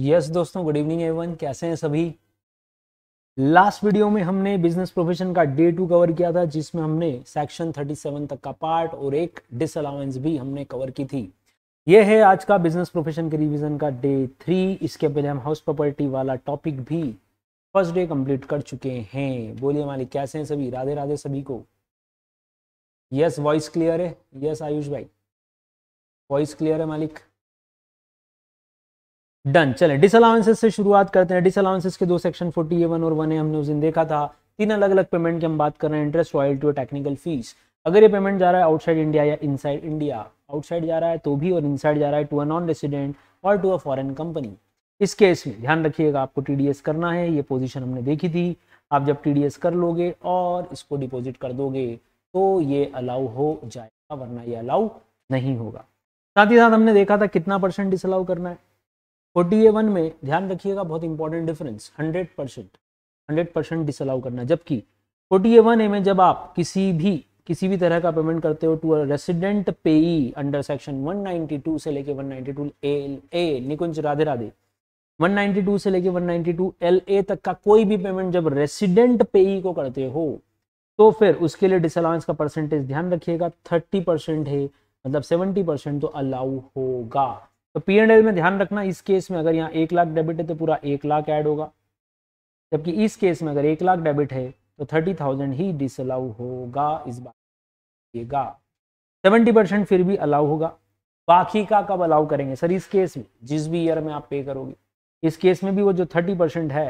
Yes yes, दोस्तों good evening everyone कैसे हैं सभी लास्ट वीडियो में हमने बिजनेस प्रोफेशन का डे टू कवर किया था जिसमें हमने सेक्शन 37 तक का पार्ट और एक डिसअलाउंस भी हमने कवर की थी यह है आज का बिजनेस प्रोफेशन के रिवीजन का डे थ्री इसके पहले हम हाउस प्रॉपर्टी वाला टॉपिक भी फर्स्ट डे कंप्लीट कर चुके हैं बोलिए मालिक कैसे हैं सभी राधे राधे सभी को यस वॉइस क्लियर है यस आयुष भाई वॉइस क्लियर है मालिक डन चले डिसअलाउंसेस से शुरुआत करते हैं डिसअलाउंसेस के दो सेक्शन फोर्टी ए वन और वन ए हमने उस दिन देखा था तीन अलग अलग पेमेंट की हम बात कर रहे हैं इंटरेस्ट रॉयल्टी और टेक्निकल फीस अगर ये पेमेंट जा रहा है आउटसाइड इंडिया या इनसाइड इंडिया आउटसाइड जा रहा है तो भी और इनसाइड जा रहा है टू अ नॉन रेसिडेंट और टू अ फॉरन कंपनी इस केस में ध्यान रखिएगा आपको टी करना है ये पोजिशन हमने देखी थी आप जब टी कर लोगे और इसको डिपोजिट कर दोगे तो ये अलाउ हो जाएगा वरना ये अलाउ नहीं होगा साथ ही साथ हमने देखा था कितना परसेंट डिसअलाउ करना है फोर्टी ए वन में ध्यान रखिएगा बहुत important difference hundred percent hundred percent disallow करना जबकि फोर्टी ए वन ए में जब आप किसी भी किसी भी तरह का पेमेंट करते हो टू रेसिडेंट पे ई अंडर सेक्शन 192 से लेके 192 एल ए निकुंज राधे राधे 192 से लेके 192 एल ए तक का कोई भी पेमेंट जब रेसिडेंट पे ई को करते हो तो फिर उसके लिए डिसअलाउंस का परसेंटेज ध्यान रखिएगा 30 परसेंट है मतलब 70 परसेंट तो अलाउ होगा तो पी एंड एल में ध्यान रखना इस केस में अगर यहाँ एक लाख डेबिट है तो पूरा एक लाख ऐड होगा जबकि इस केस में अगर एक लाख डेबिट है तो थर्टी थाउजेंड ही डिसअलाउ होगा इस बार सेवेंटी परसेंट फिर भी अलाउ होगा बाकी का कब अलाउ करेंगे सर इस केस में जिस भी ईयर में आप पे करोगे इस केस में भी वो जो थर्टी परसेंट है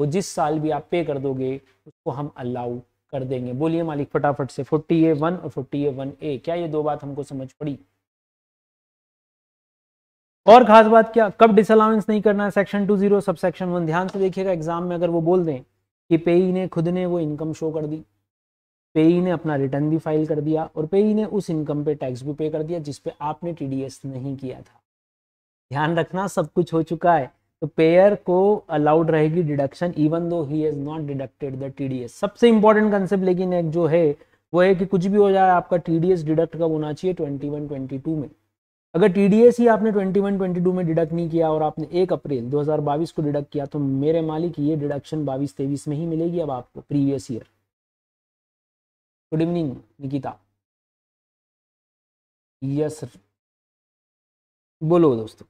वो जिस साल भी आप पे कर दोगे उसको हम अलाउ कर देंगे बोलिए मालिक फटाफट से फोर्टी ए वन और फोर्टी ए वन ए क्या ये दो बात हमको समझ पड़ी और खास बात क्या कब डिसअलाउंस नहीं करना है section two zero sub section one ध्यान से देखिएगा एग्जाम में अगर वो बोल दें कि पेई ने खुद ने वो इनकम शो कर दी पेई ने अपना रिटर्न भी फाइल कर दिया और पेई ने उस इनकम पे टैक्स भी पे कर दिया जिसपे आपने टीडीएस नहीं किया था ध्यान रखना सब कुछ हो चुका है तो पेयर को अलाउड रहेगी डिडक्शन इवन दो ही has not deducted the TDS सबसे इंपॉर्टेंट कंसेप्ट लेकिन एक जो है वो है कि कुछ भी हो जाए आपका टीडीएस डिडक्ट कब होना चाहिए ट्वेंटी वन में अगर एस ही आपने 21 22 में डिडक्ट नहीं किया और आपने 1 अप्रैल 2022 को डिडक्ट किया तो मेरे मालिक ये डिडक्शन बाईस तेईस में ही मिलेगी अब आपको previous year good evening Nikita yes sir बोलो दोस्तों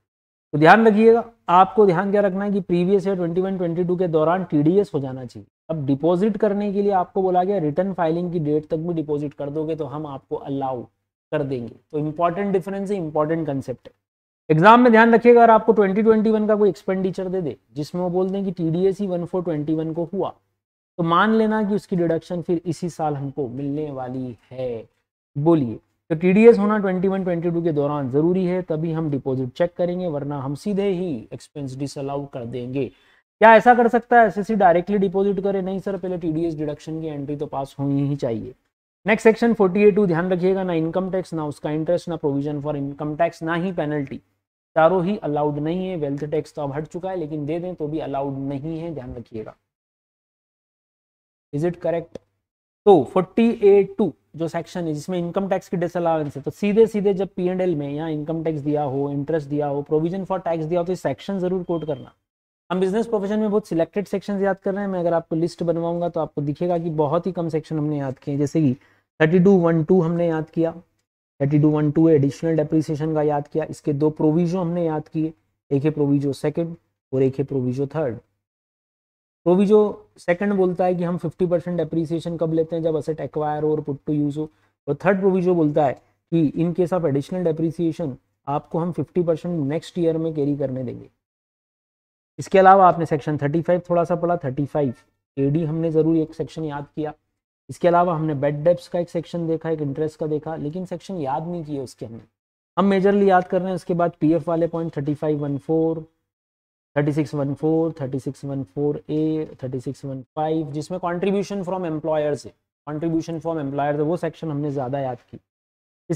तो ध्यान रखिएगा आपको ध्यान क्या रखना है कि प्रीवियस ईयर 21 22 के दौरान टीडीएस हो जाना चाहिए अब डिपॉजिट करने के लिए आपको बोला गया रिटर्न फाइलिंग की डेट तक भी डिपॉजिट कर दोगे तो हम आपको अलाउ कर देंगे तो इंपॉर्टेंट डिफरेंस है इंपॉर्टेंट कंसेप्ट है एग्जाम में ध्यान रखिएगा अगर आपको 2021 का कोई एक्सपेंडिचर दे दे जिसमें वो बोल दें कि टी डी एस ही वन फोर ट्वेंटी वन को हुआ तो मान लेना कि उसकी डिडक्शन फिर इसी साल हमको मिलने वाली है बोलिए तो टी डी एस होना ट्वेंटी वन ट्वेंटी टू के दौरान ज़रूरी है तभी हम डिपॉजिट चेक करेंगे वरना हम सीधे ही एक्सपेंस डिसअलाउ कर देंगे क्या ऐसा कर सकता है एसएससी डायरेक्टली डिपॉजिट करे नहीं सर पहले टीडीएस डिडक्शन की एंट्री तो पास होनी ही चाहिए नेक्स्ट सेक्शन 48 ध्यान रखिएगा ना इनकम टैक्स ना उसका इंटरेस्ट ना प्रोविजन फॉर इनकम टैक्स ना ही पेनल्टी चारों ही अलाउड नहीं है वेल्थ टैक्स तो अब हट चुका है लेकिन दे दें तो भी अलाउड नहीं है ध्यान रखिएगा इज इट करेक्ट तो फोर्टी ए टू जो सेक्शन है जिसमें इनकम टैक्स की डिसअलाउंस है तो सीधे सीधे जब पी एंड एल में यहाँ इनकम टैक्स दिया हो इंटरेस्ट दिया हो प्रोविजन फॉर टैक्स दिया हो तो सेक्शन जरूर कोट करना हम बिजनेस प्रोफेशन में बहुत सिलेक्टेड सेक्शन याद कर रहे हैं मैं अगर आपको लिस्ट बनवाऊंगा तो आपको दिखेगा कि बहुत ही कम सेक्शन हमने याद किए जैसे कि थर्टी टू वन टू हमने याद किया thirty two one two additional depreciation का याद किया इसके दो प्रोविजो हमने याद किए एक है प्रोविजो सेकेंड और एक है प्रोविजो थर्ड प्रोविजो सेकंड बोलता है कि हम 50 परसेंट डेप्रीसिएशन कब लेते हैं जब असेट एक्वायर हो और पुट टू यूज हो और थर्ड प्रोविजो बोलता है कि in case of additional depreciation आपको हम 50 परसेंट नेक्स्ट ईयर में कैरी करने देंगे इसके अलावा आपने सेक्शन 35 थोड़ा सा पढ़ा 35 एडी हमने ज़रूर एक सेक्शन याद किया इसके अलावा हमने बेड डेप्स का एक सेक्शन देखा एक इंटरेस्ट का देखा लेकिन सेक्शन याद नहीं किए उसके हमने हम मेजरली याद कर रहे हैं उसके बाद एफ वाले point thirty five one four thirty six one four thirty six one four A thirty six one five जिसमें कॉन्ट्रीब्यूशन फ्रॉम एम्प्लॉयर्स है कॉन्ट्रीब्यूशन फ्रॉम एम्प्लॉयर्स वो सेक्शन हमने ज़्यादा याद की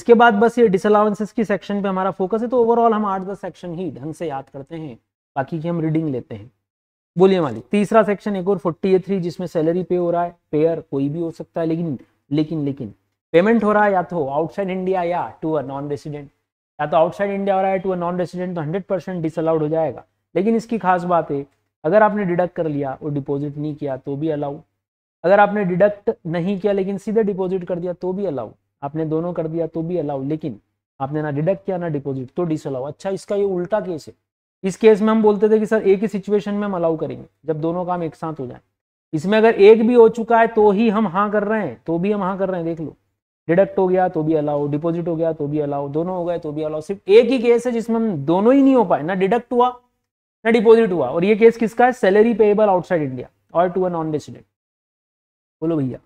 इसके बाद बस ये डिसअलाउंसेस की सेक्शन पे हमारा फोकस है तो ओवरऑल हम आठ दस सेक्शन ही ढंग से याद करते हैं बाकी की हम रीडिंग लेते हैं बोलिए मालिक तीसरा सेक्शन एक और फोर्टी ए थ्री जिसमें सैलरी पे हो रहा है पेयर कोई भी हो सकता है लेकिन लेकिन लेकिन पेमेंट हो रहा है या तो आउटसाइड इंडिया या टू अ नॉन रेसिडेंट या तो आउटसाइड इंडिया हो रहा है टू अ नॉन रेसिडेंट तो हंड्रेड परसेंट डिसअलाउड हो जाएगा लेकिन इसकी खास बात है अगर आपने डिडक्ट कर लिया और डिपॉजिट नहीं किया तो भी अलाउ अगर आपने डिडक्ट नहीं किया लेकिन सीधे डिपॉजिट कर दिया तो भी अलाउ आपने दोनों कर दिया तो भी अलाउ लेकिन आपने ना डिडक्ट किया ना डिपॉजिट तो डिसअलाउ अच्छा इसका ये उल्टा केस है इस केस में हम बोलते थे कि सर एक ही सिचुएशन में हम अलाउ करेंगे जब दोनों काम एक साथ हो जाए इसमें अगर एक भी हो चुका है तो ही हम हाँ कर रहे हैं तो भी हम हाँ कर रहे हैं देख लो डिडक्ट हो गया तो भी अलाउ डिपॉजिट हो गया तो भी अलाउ दोनों हो गए तो भी अलाउ सिर्फ एक ही केस है जिसमें हम दोनों ही नहीं हो पाए ना डिडक्ट हुआ ना डिपॉजिट हुआ और ये केस किसका है सैलरी पेएबल आउटसाइड इंडिया और टू अ नॉन रेसिडेंट बोलो भैया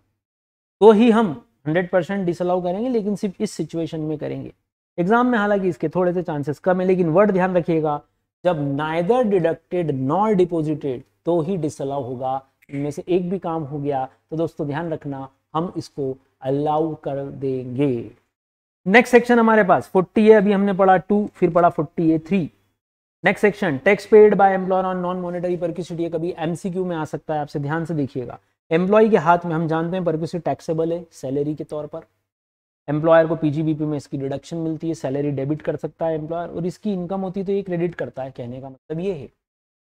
तो ही हम हंड्रेड परसेंट डिसअलाउ करेंगे लेकिन सिर्फ इस सिचुएशन में करेंगे एग्जाम में हालांकि इसके थोड़े से चांसेस कम है लेकिन वर्ड ध्यान रखिएगा जब नाइदर डिडक्टेड नॉर डिपोजिटेड तो ही डिसअलाउ होगा इनमें से एक भी काम हो गया तो दोस्तों ध्यान रखना हम इसको अलाउ कर देंगे नेक्स्ट सेक्शन हमारे पास 40 है अभी हमने पढ़ा टू फिर पढ़ा 40 A three next section tax paid by employer on non monetary perquisite कभी एमसीक्यू में आ सकता है आपसे ध्यान से देखिएगा एम्प्लॉय के हाथ में हम जानते हैं परक्यूसिटी टैक्सेबल है सैलरी के तौर पर एम्प्लॉयर को पीजीबीपी में इसकी डिडक्शन मिलती है सैलरी डेबिट कर सकता है एम्प्लॉयर और इसकी इनकम होती है तो ये क्रेडिट करता है कहने का मतलब ये है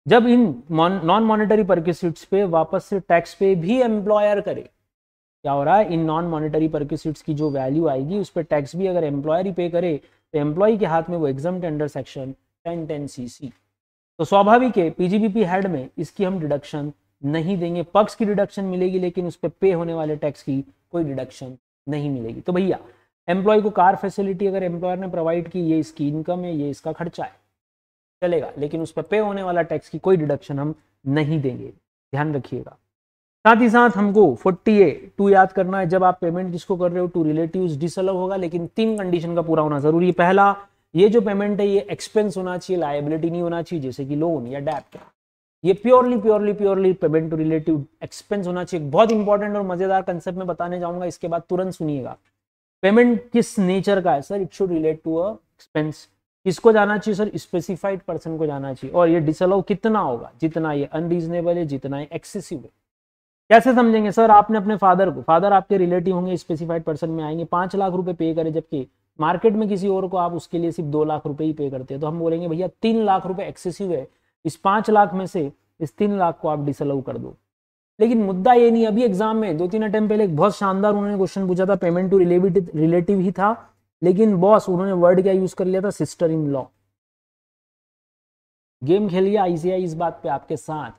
जब इन नॉन मॉनेटरी परक्यूसिट्स पे वापस से टैक्स पे भी एम्प्लॉयर करे क्या हो रहा है इन नॉन मॉनेटरी परक्यूसिट्स की जो वैल्यू आएगी उस पर टैक्स भी अगर एम्प्लॉयर ही पे करे तो एम्प्लॉय के हाथ में वो एग्जाम टेंडर section ten ten C C तो स्वाभाविक है पीजीबीपी हेड में इसकी हम डिडक्शन नहीं देंगे पक्ष की डिडक्शन मिलेगी लेकिन उस पर पे होने वाले टैक्स की कोई डिडक्शन नहीं मिलेगी तो भैया एम्प्लॉय को कार फैसिलिटी अगर एम्प्लॉयर ने प्रोवाइड की ये इसकी इनकम है ये इसका खर्चा है चलेगा लेकिन उस पर पे होने वाला टैक्स की कोई डिडक्शन हम नहीं देंगे ध्यान रखिएगा साथ ही साथ हमको फोर्टी ए टू याद करना है जब आप पेमेंट जिसको कर रहे हो टू रिलेटिव डिसअलव होगा लेकिन तीन कंडीशन का पूरा होना जरूरी है पहला ये जो पेमेंट है ये एक्सपेंस होना चाहिए लाइबिलिटी नहीं होना चाहिए जैसे कि लोन या डेप्ट ये purely purely purely payment to relative expense होना चाहिए बहुत इंपॉर्टेंट और मजेदार कंसेप्ट में बताने जाऊंगा इसके बाद तुरंत सुनिएगा पेमेंट किस नेचर का है sir it should relate to expense expense किसको जाना चाहिए सर स्पेसिफाइड पर्सन को जाना चाहिए और ये डिसअलाउ कितना होगा जितना ये अनरीजनेबल है जितना ये एक्सेसिव है कैसे समझेंगे सर आपने अपने फादर को फादर आपके रिलेटिव होंगे स्पेसिफाइड पर्सन में आएंगे पांच लाख रुपए पे करें जबकि मार्केट में किसी और को आप उसके लिए सिर्फ दो लाख रुपए ही पे करते हैं तो हम बोलेंगे भैया तीन लाख रुपए एक्सेसिव है इस पांच लाख में से इस तीन लाख को आप डिसअलाउ कर दो लेकिन मुद्दा ये नहीं अभी एग्जाम में दो तीन अटेम्प पहले एक बहुत शानदार उन्होंने क्वेश्चन पूछा था पेमेंट टू रिलेटिव रिलेटिव ही था लेकिन बॉस उन्होंने वर्ड क्या यूज कर लिया था सिस्टर इन लॉ गेम खेल गया आईसीआई इस बात पे आपके साथ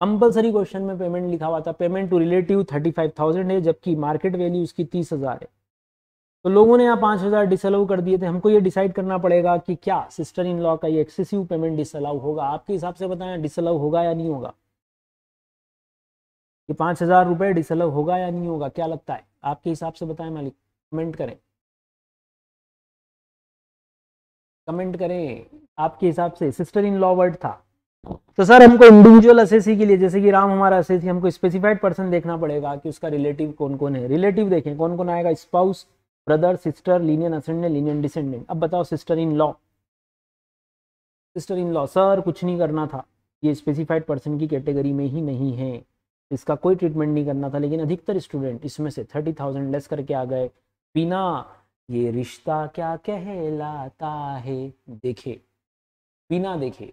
कंपलसरी क्वेश्चन में पेमेंट लिखा हुआ था payment to relative thirty five thousand है जबकि मार्केट वैल्यू उसकी तीस हजार है तो लोगों ने यहाँ पांच हज़ार डिसअलाउ कर दिए थे हमको ये डिसाइड करना पड़ेगा कि क्या सिस्टर इन लॉ का ये एक्सेसिव पेमेंट डिसअलाउ होगा आपके हिसाब से बताएं डिसअलाउ होगा या नहीं होगा ये पांच हज़ार रुपए डिसअलाउ होगा या नहीं होगा क्या लगता है आपके हिसाब से बताएं मालिक कमेंट करें कमेंट करें आपके हिसाब से सिस्टर इन लॉ वर्ड था तो सर हमको इंडिविजुअल असेसी के लिए जैसे कि राम हमारा असेसी हमको स्पेसिफाइड पर्सन देखना पड़ेगा कि उसका रिलेटिव कौन कौन है रिलेटिव देखें कौन कौन आएगा spouse brother sister lineal ascendant lineal descendant अब बताओ sister in law sister in law sir कुछ नहीं करना था ये स्पेसिफाइड पर्सन की कैटेगरी में ही नहीं है इसका कोई ट्रीटमेंट नहीं करना था लेकिन अधिकतर स्टूडेंट इसमें से थर्टी थाउजेंड लेस करके आ गए बिना ये रिश्ता क्या कहलाता है देखे बिना देखे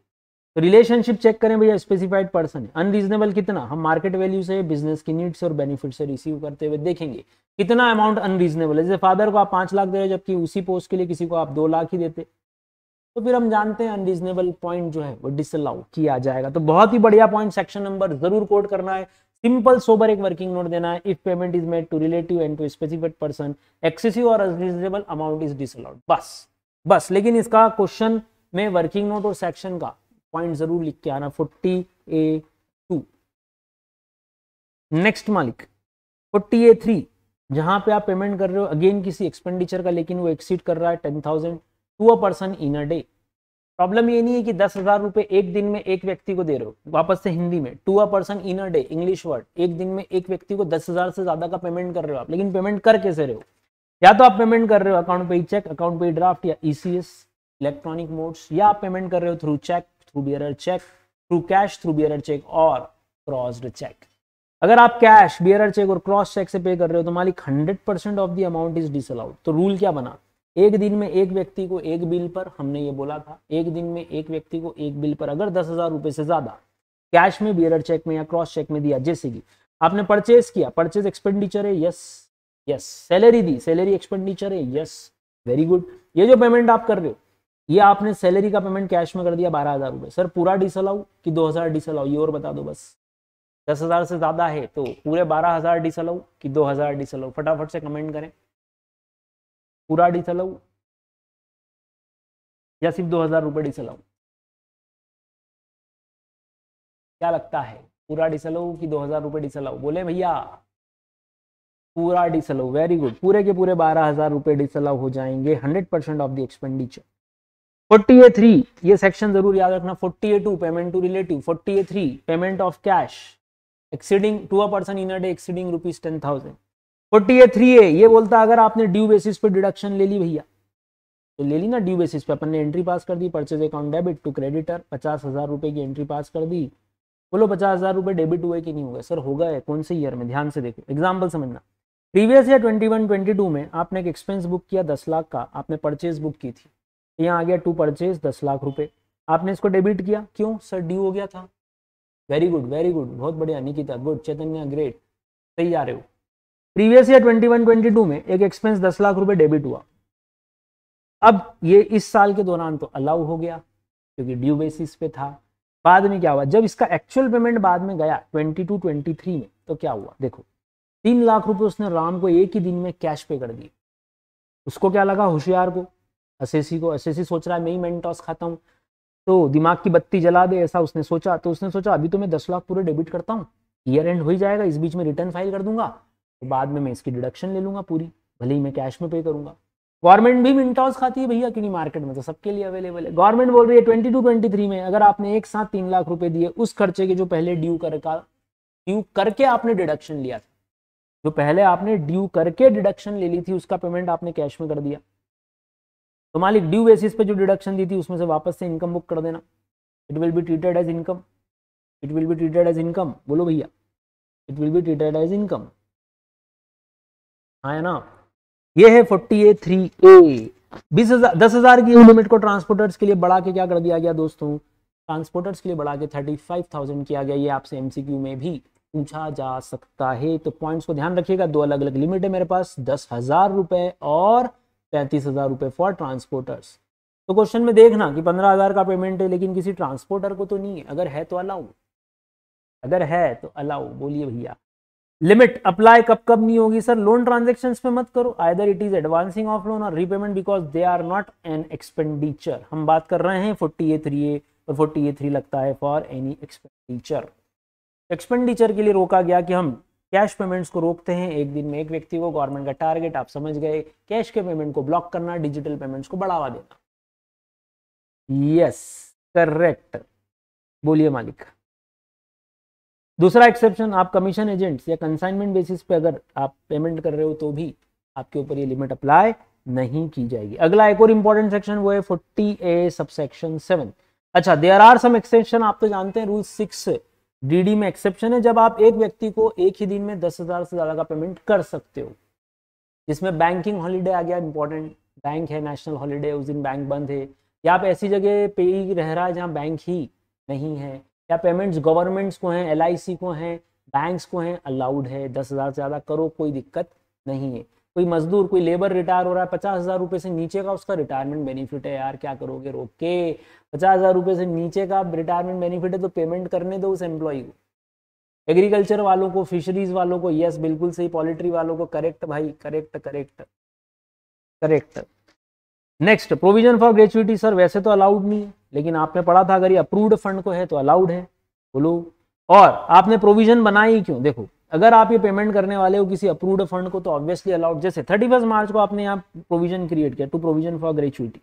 तो रिलेशनशिप चेक करें भैया स्पेसिफाइड पर्सन है अनरीजनेबल कितना हम मार्केट वैल्यू से बिजनेस की नीड्स और बेनिफिट से रिसीव करते हुए देखेंगे कितना अमाउंट अनरीजनेबल है जैसे फादर को आप पांच लाख दे रहे हो जबकि उसी पोस्ट के लिए किसी को आप दो लाख ही देते तो फिर हम जानते हैं अनरीजनेबल पॉइंट जो है वो डिसअलाउ किया जाएगा तो बहुत ही बढ़िया पॉइंट सेक्शन नंबर जरूर कोट करना है सिंपल सोबर एक वर्किंग नोट देना है if payment is made to relative and to specified person excessive और अनरीजनेबल अमाउंट इज डिसअलाउड बस बस लेकिन इसका क्वेश्चन में वर्किंग नोट और सेक्शन का पॉइंट जरूर लिख के आना फोर्टी ए टू नेक्स्ट मालिक फोर्टी ए थ्री जहां पे आप पेमेंट कर रहे हो अगेन किसी एक्सपेंडिचर का लेकिन वो एक्सीड कर रहा है ten thousand to a person in a day problem ये नहीं है कि दस हजार रुपए एक दिन में एक व्यक्ति को दे रहे हो वापस से हिंदी में to a person in a day English word एक दिन में एक व्यक्ति को दस हजार से ज्यादा का पेमेंट कर रहे हो आप लेकिन पेमेंट कर कैसे रहे हो या तो आप पेमेंट कर रहे हो account payee cheque account payee draft या ईसीएस इलेक्ट्रॉनिक मोड्स या आप पेमेंट कर रहे हो through cheque through bearer cheque through cash through bearer cheque और क्रॉस्ड चेक अगर आप कैश बियरर चेक और क्रॉस चेक से पे कर रहे हो तो मालिक 100% percent of the amount is डिस तो रूल क्या बना एक दिन में एक व्यक्ति को एक बिल पर हमने ये बोला था एक दिन में एक व्यक्ति को एक बिल पर अगर दस हजार रुपए से ज्यादा कैश में बियरर चेक में या क्रॉस चेक में दिया जैसे कि आपने परचेज किया परचेज एक्सपेंडिचर है यस यस सैलरी दी सैलरी एक्सपेंडिचर है यस वेरी गुड ये जो पेमेंट आप कर रहे हो ये आपने सैलरी का पेमेंट कैश में कर दिया बारह हजार रुपए सर पूरा डिसअलाउ कि दो हजार डिसअलाउ ये और बता दो बस दस हजार से ज्यादा है तो पूरे बारह हजार डिसअलाउ कि दो हजार डिसअलाउ फटाफट से कमेंट करें पूरा डिसअलाउ या सिर्फ दो हजार रुपये डिसअलाउ क्या लगता है पूरा डिसअलाउ कि दो हजार रुपये डिसअलाउ बोले भैया पूरा डिसअलाउ वेरी गुड पूरे के पूरे बारह हजार रुपये डिसअलाउ हो जाएंगे hundred percent of the expenditure forty A three ये सेक्शन जरूर याद रखना forty A two payment to relative forty A three payment of cash exceeding to a person in day exceeding rupees ten thousand forty A three A ये बोलता अगर आपने due basis पे deduction ले ली भैया तो ले ली ना ड्यू बेसिस पे अपन ने एंट्री पास कर दी purchase account debit to creditor पचास हजार रुपए की एंट्री पास कर दी बोलो पचास हजार रुपए डेबिट हुए कि नहीं हुए सर हो गए कौन से ईयर में ध्यान से देखो एग्जाम्पल समझना previous year twenty one twenty two में आपने एक एक्सपेंस बुक किया दस लाख का आपने परचेज बुक की थी यहाँ आ गया टू परचेज दस लाख रुपए आपने इसको डेबिट किया क्यों सर ड्यू हो गया था वेरी गुड वेरी गुड बहुत बढ़िया निकिता गुड चैतन्य ग्रेट सही आ रहे हो previous year twenty one twenty two में एक एक्सपेंस दस लाख रुपए डेबिट हुआ अब ये इस साल के दौरान तो अलाउ हो गया क्योंकि ड्यू बेसिस पे था बाद में क्या हुआ जब इसका एक्चुअल पेमेंट बाद में गया ट्वेंटी 23 में तो क्या हुआ देखो तीन लाख रुपए उसने राम को एक ही दिन में कैश पे कर दिए उसको क्या लगा होशियार को असेसी को असेसी सोच रहा है मैं ही मेंटॉस खाता हूँ तो दिमाग की बत्ती जला दे ऐसा उसने सोचा तो उसने सोचा अभी तो मैं दस लाख पूरे डेबिट करता हूँ ईयर एंड हो ही जाएगा इस बीच में रिटर्न फाइल कर दूंगा तो बाद में मैं इसकी डिडक्शन ले लूंगा पूरी भले ही मैं कैश में पे करूंगा गवर्नमेंट भी मिनटॉस खाती है भैया क्योंकि मार्केट में तो सबके लिए अवेलेबल है गवर्नमेंट बोल रही है ट्वेंटी टू ट्वेंटी थ्री में अगर आपने एक साथ तीन लाख रुपए दिए उस खर्चे के जो पहले ड्यू कर का ड्यू करके आपने डिडक्शन लिया था जो पहले आपने ड्यू करके डिडक्शन ले ली थी उसका पेमेंट आपने कैश में कर दिया तो मालिक ड्यू बेसिस पे जो डिडक्शन दी थी उसमें से वापस से इनकम बुक कर देना it will be treated as income it will be treated as income बोलो भैया it will be treated as income हाँ ना ये है फोर्टी ए थ्री ए बीस हजार दस हजार की लिमिट को ट्रांसपोर्टर्स के लिए बढ़ा के क्या कर दिया गया दोस्तों ट्रांसपोर्टर्स के लिए बढ़ा के थर्टी फाइव थाउजेंड किया गया ये आपसे एमसीक्यू में भी पूछा जा सकता है तो पॉइंट्स को ध्यान रखिएगा दो अलग अलग लिमिट है मेरे पास दस हजार रुपए और पैंतीस हज़ार रुपये फॉर ट्रांसपोर्टर्स तो क्वेश्चन में देखना कि पंद्रह हज़ार का पेमेंट है लेकिन किसी ट्रांसपोर्टर को तो नहीं है अगर है तो अलाउ अगर है तो अलाउ बोलिए भैया लिमिट अप्लाई कब कब नहीं होगी सर लोन ट्रांजेक्शन पे मत करो either it is advancing of loan और repayment because they are not an expenditure हम बात कर रहे हैं फोर्टी ए थ्री ए और फोर्टी ए थ्री लगता है फॉर एनी एक्सपेंडिचर एक्सपेंडिचर के लिए रोका गया कि हम कैश पेमेंट्स को रोकते हैं एक दिन में एक व्यक्ति को गवर्नमेंट का टारगेट आप समझ गए कैश के पेमेंट को ब्लॉक करना डिजिटल पेमेंट्स को बढ़ावा देना यस करेक्ट बोलिए मालिक दूसरा एक्सेप्शन आप कमीशन एजेंट्स या कंसाइनमेंट बेसिस पे अगर आप पेमेंट कर रहे हो तो भी आपके ऊपर ये लिमिट अप्लाई नहीं की जाएगी अगला एक और इंपॉर्टेंट सेक्शन वो है फोर्टी ए सबसेक्शन सेवन अच्छा देर आर सम एक्सेप्शन आप तो जानते हैं रूल सिक्स डीडी में एक्सेप्शन है जब आप एक व्यक्ति को एक ही दिन में दस हजार से ज्यादा का पेमेंट कर सकते हो जिसमें बैंकिंग हॉलीडे आ गया इंपॉर्टेंट बैंक है नेशनल हॉलीडे उस दिन बैंक बंद है या आप ऐसी जगह पे ही रह रहा है जहाँ बैंक ही नहीं है या पेमेंट्स गवर्नमेंट्स को हैं एल को हैं बैंक्स को हैं अलाउड है दस हज़ार से ज़्यादा करो कोई दिक्कत नहीं है कोई मजदूर कोई लेबर रिटायर हो रहा है पचास हजार रुपये से नीचे का उसका रिटायरमेंट बेनिफिट है यार क्या करोगे रोक के पचास हजार रुपये से नीचे का रिटायरमेंट बेनिफिट है तो पेमेंट करने दो उस एम्प्लॉय को एग्रीकल्चर वालों को फिशरीज वालों को यस बिल्कुल सही पॉलिट्री वालों को करेक्ट भाई correct correct correct next provision for gratuity sir वैसे तो अलाउड नहीं है लेकिन आपने पढ़ा था अगर ये अप्रूव्ड फंड को है तो अलाउड है बोलो और आपने प्रोविजन बनाई क्यों देखो अगर आप ये पेमेंट करने वाले हो किसी अप्रूव्ड फंड को तो ऑब्वियसली अलाउड जैसे थर्टी फर्स्ट मार्च को आपने यहाँ प्रोविजन क्रिएट किया to provision for gratuity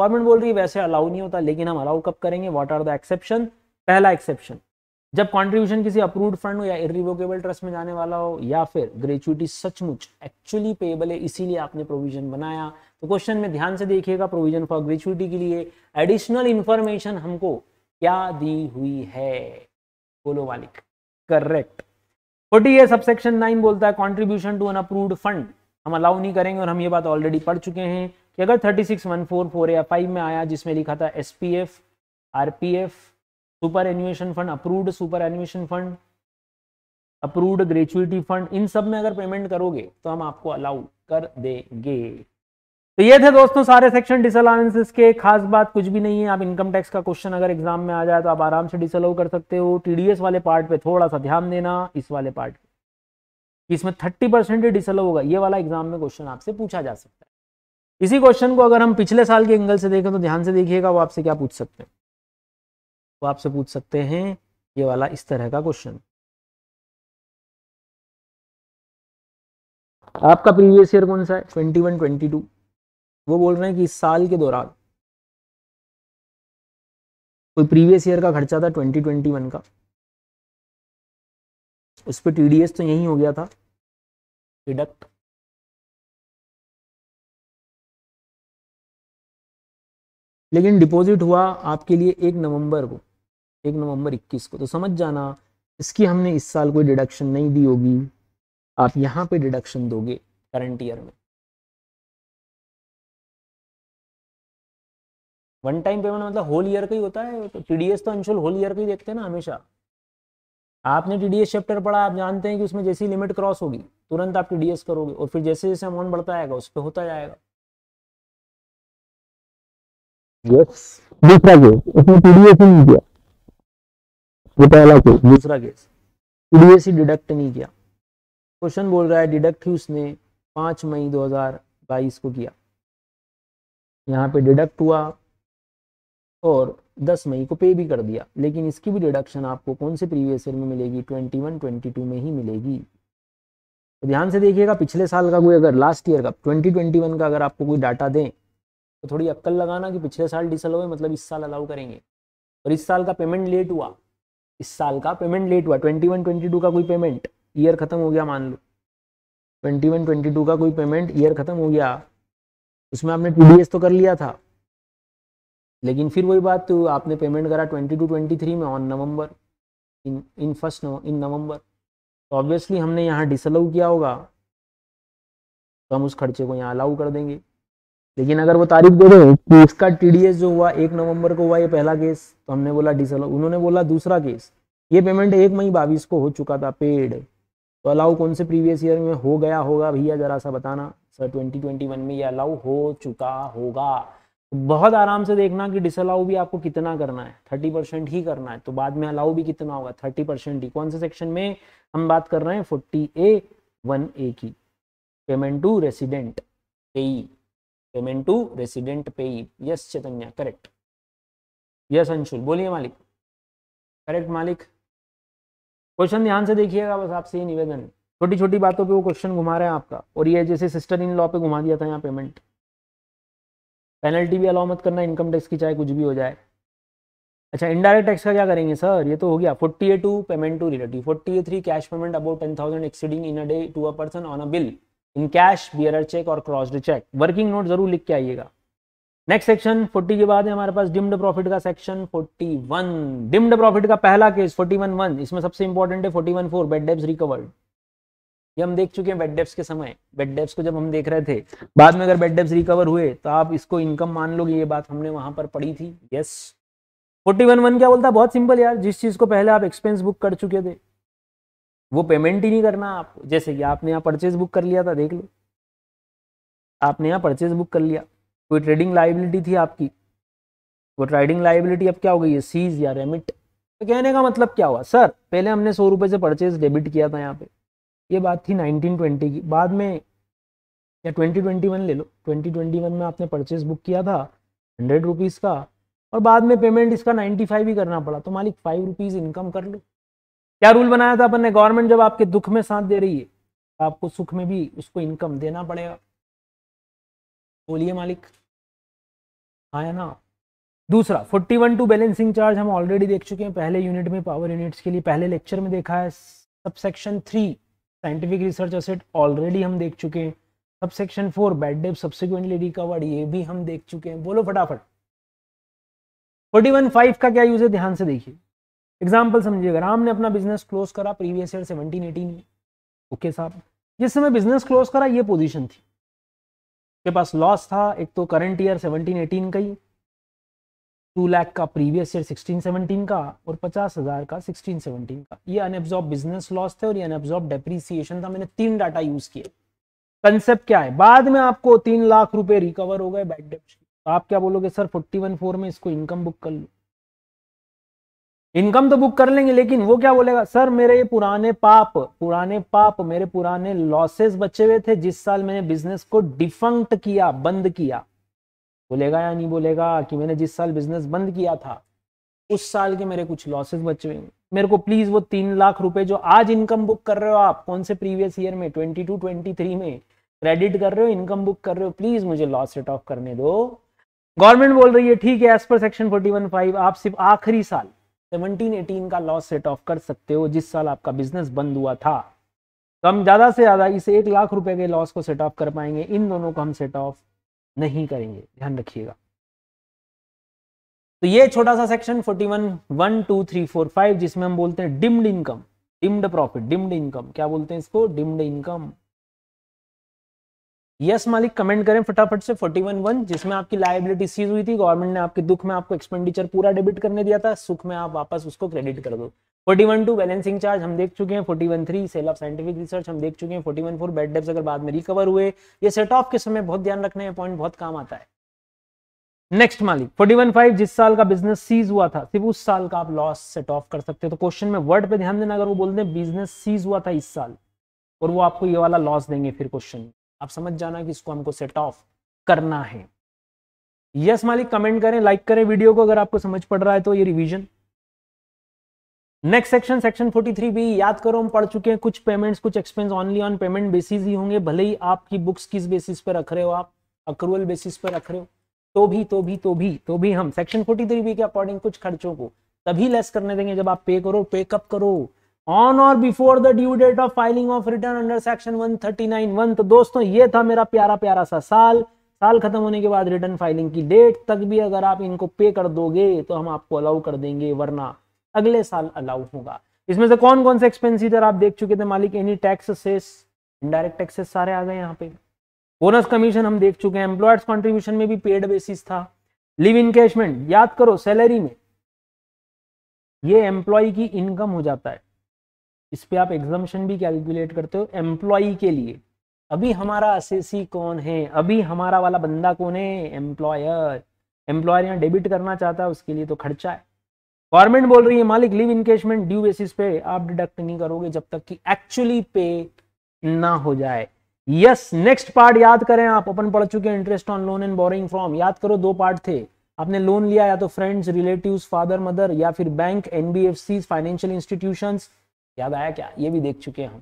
government बोल रही है वैसे अलाउ नहीं होता लेकिन हम अलाउ कब करेंगे व्हाट आर द एक्सेप्शन पहला एक्सेप्शन जब कॉन्ट्रीब्यूशन किसी अप्रूव फंड हो या इरिवोकेबल ट्रस्ट में जाने वाला हो या फिर ग्रेचुटी सचमुच एक्चुअली पेएबल है इसीलिए आपने प्रोविजन बनाया तो क्वेश्चन में ध्यान से देखिएगा प्रोविजन फॉर ग्रेचुटी के लिए एडिशनल इंफॉर्मेशन हमको क्या दी हुई है बोलो मालिक correct forty A subsection nine बोलता है contribution to unapproved fund हम अलाउ नहीं करेंगे और हम ये बात ऑलरेडी पढ़ चुके हैं कि अगर thirty six one four four या फाइव में आया जिसमें लिखा था S P F R P F superannuation fund approved superannuation fund approved gratuity fund इन सब में अगर पेमेंट करोगे तो हम आपको अलाउ कर देंगे तो ये थे दोस्तों सारे सेक्शन डिसअलाउंसेस के खास बात कुछ भी नहीं है आप इनकम टैक्स का क्वेश्चन अगर एग्जाम में आ जाए तो आप आराम से डिसअलाउ कर सकते हो टीडीएस वाले पार्ट पे थोड़ा सा ध्यान देना इस वाले पार्ट पे इसमें थर्टी परसेंट डिसअलाउ होगा ये वाला एग्जाम में क्वेश्चन आपसे पूछा जा सकता है इसी क्वेश्चन को अगर हम पिछले साल के एंगल से देखें तो ध्यान से देखिएगा वो आपसे क्या पूछ सकते हैं वो आपसे पूछ सकते हैं ये वाला इस तरह का क्वेश्चन आपका प्रीवियस ईयर कौन सा है ट्वेंटी वन ट्वेंटी टू वो बोल रहे हैं कि इस साल के दौरान कोई प्रीवियस ईयर का खर्चा था ट्वेंटी ट्वेंटी वन का उस पर टी तो यही हो गया था डिडक्ट लेकिन डिपॉजिट हुआ आपके लिए एक नवंबर को एक नवंबर 21 को तो समझ जाना इसकी हमने इस साल कोई डिडक्शन नहीं दी होगी आप यहाँ पे डिडक्शन दोगे करंट ईयर में वन टाइम पेमेंट मतलब होल ईयर का ही होता है तो टीडीएस तो अंशुल होल ईयर का ही देखते हैं ना हमेशा आपने टीडीएस चैप्टर पढ़ा आप जानते हैं कि उसमें जैसी लिमिट क्रॉस होगी तुरंत आप टीडीएस करोगे और फिर जैसे जैसे अमाउंट बढ़ता जाएगा उस पर होता जाएगा यस दूसरा केस उसने टीडीएस नहीं किया ये पहला केस दूसरा केस टीडीएस ही डिडक्ट नहीं किया क्वेश्चन बोल रहा है डिडक्ट ही उसने पाँच मई 2022 को किया यहाँ पे डिडक्ट हुआ और 10 मई को पे भी कर दिया लेकिन इसकी भी डिडक्शन आपको कौन से प्रीवियस ईयर में मिलेगी 21 22 में ही मिलेगी तो ध्यान से देखिएगा पिछले साल का कोई अगर लास्ट ईयर का 2021 का अगर आपको कोई डाटा दें तो थोड़ी अक्कल लगाना कि पिछले साल डिसल हुए मतलब इस साल अलाउ करेंगे और इस साल का पेमेंट लेट हुआ इस साल का पेमेंट लेट हुआ ट्वेंटी वन ट्वेंटी टू का कोई पेमेंट ईयर खत्म हो गया मान लो ट्वेंटी वन ट्वेंटी टू का कोई पेमेंट ईयर खत्म हो गया उसमें आपने टी तो कर लिया था लेकिन फिर वही बात आपने पेमेंट करा ट्वेंटी टू ट्वेंटी थ्री में on November in in first in November तो ऑब्वियसली हमने यहाँ डिसअलाउ किया होगा तो हम उस खर्चे को यहाँ अलाउ कर देंगे लेकिन अगर वो तारीख दे दें तो इसका टी जो हुआ एक नवंबर को हुआ ये पहला केस तो हमने बोला डिसअलाउ उन्होंने बोला दूसरा केस ये पेमेंट एक मई बाईस को हो चुका था पेड तो अलाउ कौन से प्रीवियस ईयर में हो गया होगा भैया जरा सा बताना सर वन में ये अलाउ हो चुका होगा बहुत आराम से देखना कि डिसअलाउ भी आपको कितना करना है थर्टी परसेंट ही करना है तो बाद में अलाउ भी कितना होगा थर्टी परसेंट ही कौन से सेक्शन में हम बात कर रहे हैं फोर्टी ए वन ए की पेमेंट टू रेसिडेंट पे पेमेंट टू रेसिडेंट पे yes Chaitanya correct yes Anshul बोलिए मालिक करेक्ट मालिक क्वेश्चन ध्यान से देखिएगा बस आपसे ये निवेदन छोटी छोटी बातों पे वो क्वेश्चन घुमा रहे हैं आपका और ये जैसे सिस्टर इन लॉ पे घुमा दिया था यहाँ पेमेंट पेनल्टी भी अलाउ मत करना इनकम टैक्स की चाहे कुछ भी हो जाए अच्छा इनडायरेक्ट टैक्स का क्या करेंगे सर ये तो हो गया forty A two payment to relative forty A three cash payment about ten thousand exceeding in a day to a person on a bill in cash bearer cheque और crossed cheque working note जरूर लिख के आइएगा next section 40 के बाद है हमारे पास डिम्ड प्रॉफिट का सेक्शन 41 डिम्ड प्रॉफिट का पहला केस 41 वन इसमें सबसे इंपॉर्टेंट है 41 फोर बेड डेब्स रिकवर्ड ये हम देख चुके हैं बेड डेप्स के समय बेड डेप्स को जब हम देख रहे थे बाद में अगर बेड डेप्स रिकवर हुए तो आप इसको इनकम मान लोगे ये बात हमने वहां पर पढ़ी थी यस फोर्टी वन वन क्या बोलता है बहुत सिंपल यार जिस चीज को पहले आप एक्सपेंस बुक कर चुके थे वो पेमेंट ही नहीं करना आप जैसे कि आपने यहाँ परचेज बुक कर लिया था देख लो आपने यहाँ परचेज बुक कर लिया कोई ट्रेडिंग लाइबिलिटी थी आपकी वो ट्रेडिंग लाइबिलिटी अब क्या हो गई है सीज या रेमिट तो कहने का मतलब क्या हुआ सर पहले हमने सौ रुपये से परचेज डेबिट किया था यहाँ पे ये बात थी 1920 की बाद में या 2021 ले लो 2021 में आपने परचेज बुक किया था हंड्रेड रुपीज़ का और बाद में पेमेंट इसका 95 ही करना पड़ा तो मालिक फाइव रुपीज़ इनकम कर लो क्या रूल बनाया था अपन ने गवर्नमेंट जब आपके दुख में साथ दे रही है तो आपको सुख में भी उसको इनकम देना पड़ेगा बोलिए मालिक आया हाँ ना दूसरा 41 टू बैलेंसिंग चार्ज हम ऑलरेडी देख चुके हैं पहले यूनिट में पावर यूनिट्स के लिए पहले लेक्चर में देखा है subsection three scientific research asset already हम देख चुके हैं subsection four bad debt subsequently recovered ये भी हम देख चुके हैं बोलो फटाफट फोर्टी वन फाइव का क्या यूज है ध्यान से देखिए एग्जाम्पल समझिएगा राम ने अपना बिजनेस क्लोज करा प्रीवियस ईयर सेवनटीन एटीन में ओके साहब जिस समय बिजनेस क्लोज करा ये पोजिशन थी के पास लॉस था एक तो करंट ईयर सेवनटीन एटीन का ही टू लाख का प्रीवियस ईयर सिक्सटीन सेवनटीन का और पचास हज़ार का सिक्सटीन सेवनटीन का ये अनएब्जॉर्ब बिजनेस लॉस थे और ये अनएब्जॉर्ब डेप्रीसिएशन था मैंने तीन डाटा यूज किए कंसेप्ट क्या है बाद में आपको तीन लाख रुपए रिकवर हो गए बैड डेप्ट तो आप क्या बोलोगे सर फोर्टी वन फोर में इसको इनकम बुक कर लो इनकम तो बुक कर लेंगे लेकिन वो क्या बोलेगा सर मेरे ये पुराने पाप पुराने पाप मेरे पुराने लॉसेस बचे हुए थे जिस साल मैंने बिजनेस को डिफंक्ट किया बंद किया बोलेगा या नहीं बोलेगा कि मैंने जिस साल बिजनेस बंद किया था उस साल के मेरे कुछ लॉसेस बच हुए मेरे को प्लीज वो तीन लाख रुपए जो आज इनकम बुक कर रहे हो आप कौन से प्रीवियस ईयर में ट्वेंटी टू ट्वेंटी थ्री में क्रेडिट कर रहे हो इनकम बुक कर रहे हो प्लीज मुझे लॉस सेट ऑफ करने दो गवर्नमेंट बोल रही है ठीक है as per section forty one five आप सिर्फ आखिरी साल सेवनटीन एटीन का लॉस सेट ऑफ कर सकते हो जिस साल आपका बिजनेस बंद हुआ था तो हम ज्यादा से ज्यादा इस एक लाख रुपए के लॉस को सेट ऑफ कर पाएंगे इन दोनों को हम सेट ऑफ नहीं करेंगे ध्यान रखिएगा तो ये छोटा सा section 41 one one two three four five जिसमें हम बोलते हैं deemed income deemed profit deemed income क्या बोलते हैं इसको डिम्ड इनकम यस मालिक कमेंट करें फटाफट से वन जिसमें आपकी लाइबिलिटी सीज हुई थी गवर्नमेंट ने आपके दुख में आपको एक्सपेंडिचर पूरा डेबिट करने दिया था सुख में आप वापस उसको क्रेडिट कर दो forty one two balancing charge हम देख चुके हैं forty one three sale of scientific research हम देख चुके हैं forty one four bad debts अगर बाद में रिकवर हुए ये सेट ऑफ के समय बहुत ध्यान रखना है पॉइंट बहुत काम आता है नेक्स्ट मालिक फोर्टी वन फाइव जिस साल का बिजनेस सीज हुआ था सिर्फ उस साल का आप लॉस सेट ऑफ कर सकते हो तो क्वेश्चन में वर्ड पे ध्यान देना अगर वो बोल दें बिजनेस सीज हुआ था इस साल और वो आपको ये वाला लॉस देंगे फिर क्वेश्चन आप समझ जाना कि इसको हमको सेट ऑफ करना है यस मालिक कमेंट करें लाइक करें वीडियो को अगर आपको समझ पड़ रहा है तो ये रिविजन नेक्स्ट सेक्शन सेक्शन 43 भी याद करो हम पढ़ चुके हैं कुछ पेमेंट्स कुछ expense only on payment basis ही होंगे भले ही आपकी बुक्स किस बेसिस पर रख रहे हो आप अक्रूवल बेसिस पर रख रहे हो तो भी तो भी तो भी तो भी हम सेक्शन 43 बी के अकॉर्डिंग कुछ खर्चों को तभी लेस करने देंगे जब आप पे करो पे कप करो ऑन और before the due date of filing of return under section 139 1 तो दोस्तों ये था मेरा प्यारा प्यारा सा साल साल खत्म होने के बाद रिटर्न फाइलिंग की डेट तक भी अगर आप इनको पे कर दोगे तो हम आपको अलाउ कर देंगे वरना अगले साल अलाउ होगा इसमें से कौन कौन से एक्सपेंस इधर आप देख चुके थे मालिक any tax cess indirect taxes सारे आ गए यहाँ पे बोनस कमीशन हम देख चुके हैं एम्प्लॉयर्स कॉन्ट्रीब्यूशन में भी पेड बेसिस था लिव इन कैशमेंट याद करो सैलरी में ये एम्प्लॉय की इनकम हो जाता है इस पर आप एग्जामेशन भी कैलकुलेट करते हो एम्प्लॉय के लिए अभी हमारा असेसी कौन है अभी हमारा वाला बंदा कौन है एम्प्लॉयर एम्प्लॉयर यहाँ डेबिट करना चाहता है उसके लिए तो खर्चा है गवर्नमेंट बोल रही है मालिक लिव इनकेशमेंट ड्यू बेसिस पे आप डिडक्ट नहीं करोगे जब तक कि एक्चुअली पे ना हो जाए यस नेक्स्ट पार्ट याद करें आप अपन पढ़ चुके हैं interest on loan and borrowing from याद करो दो पार्ट थे आपने लोन लिया या तो फ्रेंड्स रिलेटिव्स फादर मदर या फिर बैंक एनबीएफसी फाइनेंशियल इंस्टीट्यूशन याद आया क्या ये भी देख चुके हैं हम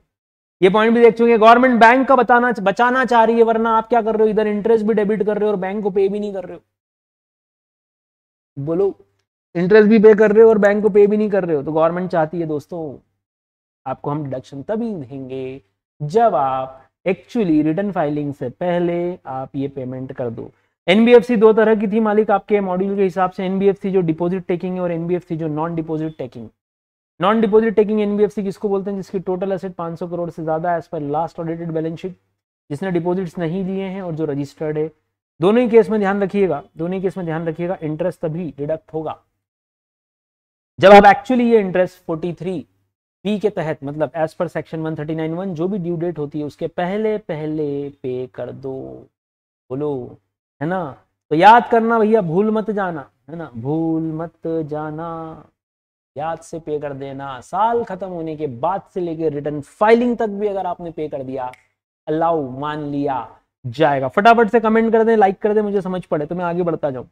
ये पॉइंट भी देख चुके हैं गवर्नमेंट बैंक का बताना बचाना चाह रही है वरना आप क्या कर रहे हो इधर इंटरेस्ट भी डेबिट कर रहे हो और बैंक को पे भी नहीं कर रहे हो बोलो इंटरेस्ट भी पे कर रहे हो और बैंक को पे भी नहीं कर रहे हो तो गवर्नमेंट चाहती है दोस्तों आपको हम डिडक्शन तभी देंगे जब आप एक्चुअली रिटर्न फाइलिंग से पहले आप ये पेमेंट कर दो एनबीएफसी दो तरह की थी मालिक आपके मॉड्यूल के हिसाब से एनबीएफसी जो डिपॉजिट टेकिंग है और एनबीएफसी जो non deposit taking non deposit taking NBFC किसको बोलते हैं जिसकी टोटल एसेट 500 करोड़ से ज्यादा as per last audited balance sheet जिसने डिपॉजिट्स नहीं लिए हैं और जो रजिस्टर्ड है दोनों ही केस में ध्यान रखिएगा दोनों ही केस में ध्यान रखिएगा इंटरेस्ट तभी डिडक्ट होगा जब आप एक्चुअली ये इंटरेस्ट 43 पी के तहत मतलब एज पर सेक्शन 1391 जो भी ड्यू डेट होती है उसके पहले पहले पे कर दो बोलो है ना तो याद करना भैया भूल मत जाना है ना भूल मत जाना याद से पे कर देना साल खत्म होने के बाद से लेकर रिटर्न फाइलिंग तक भी अगर आपने पे कर दिया अलाउ मान लिया जाएगा फटाफट से कमेंट कर दे लाइक कर दे मुझे समझ पड़े तो मैं आगे बढ़ता जाऊं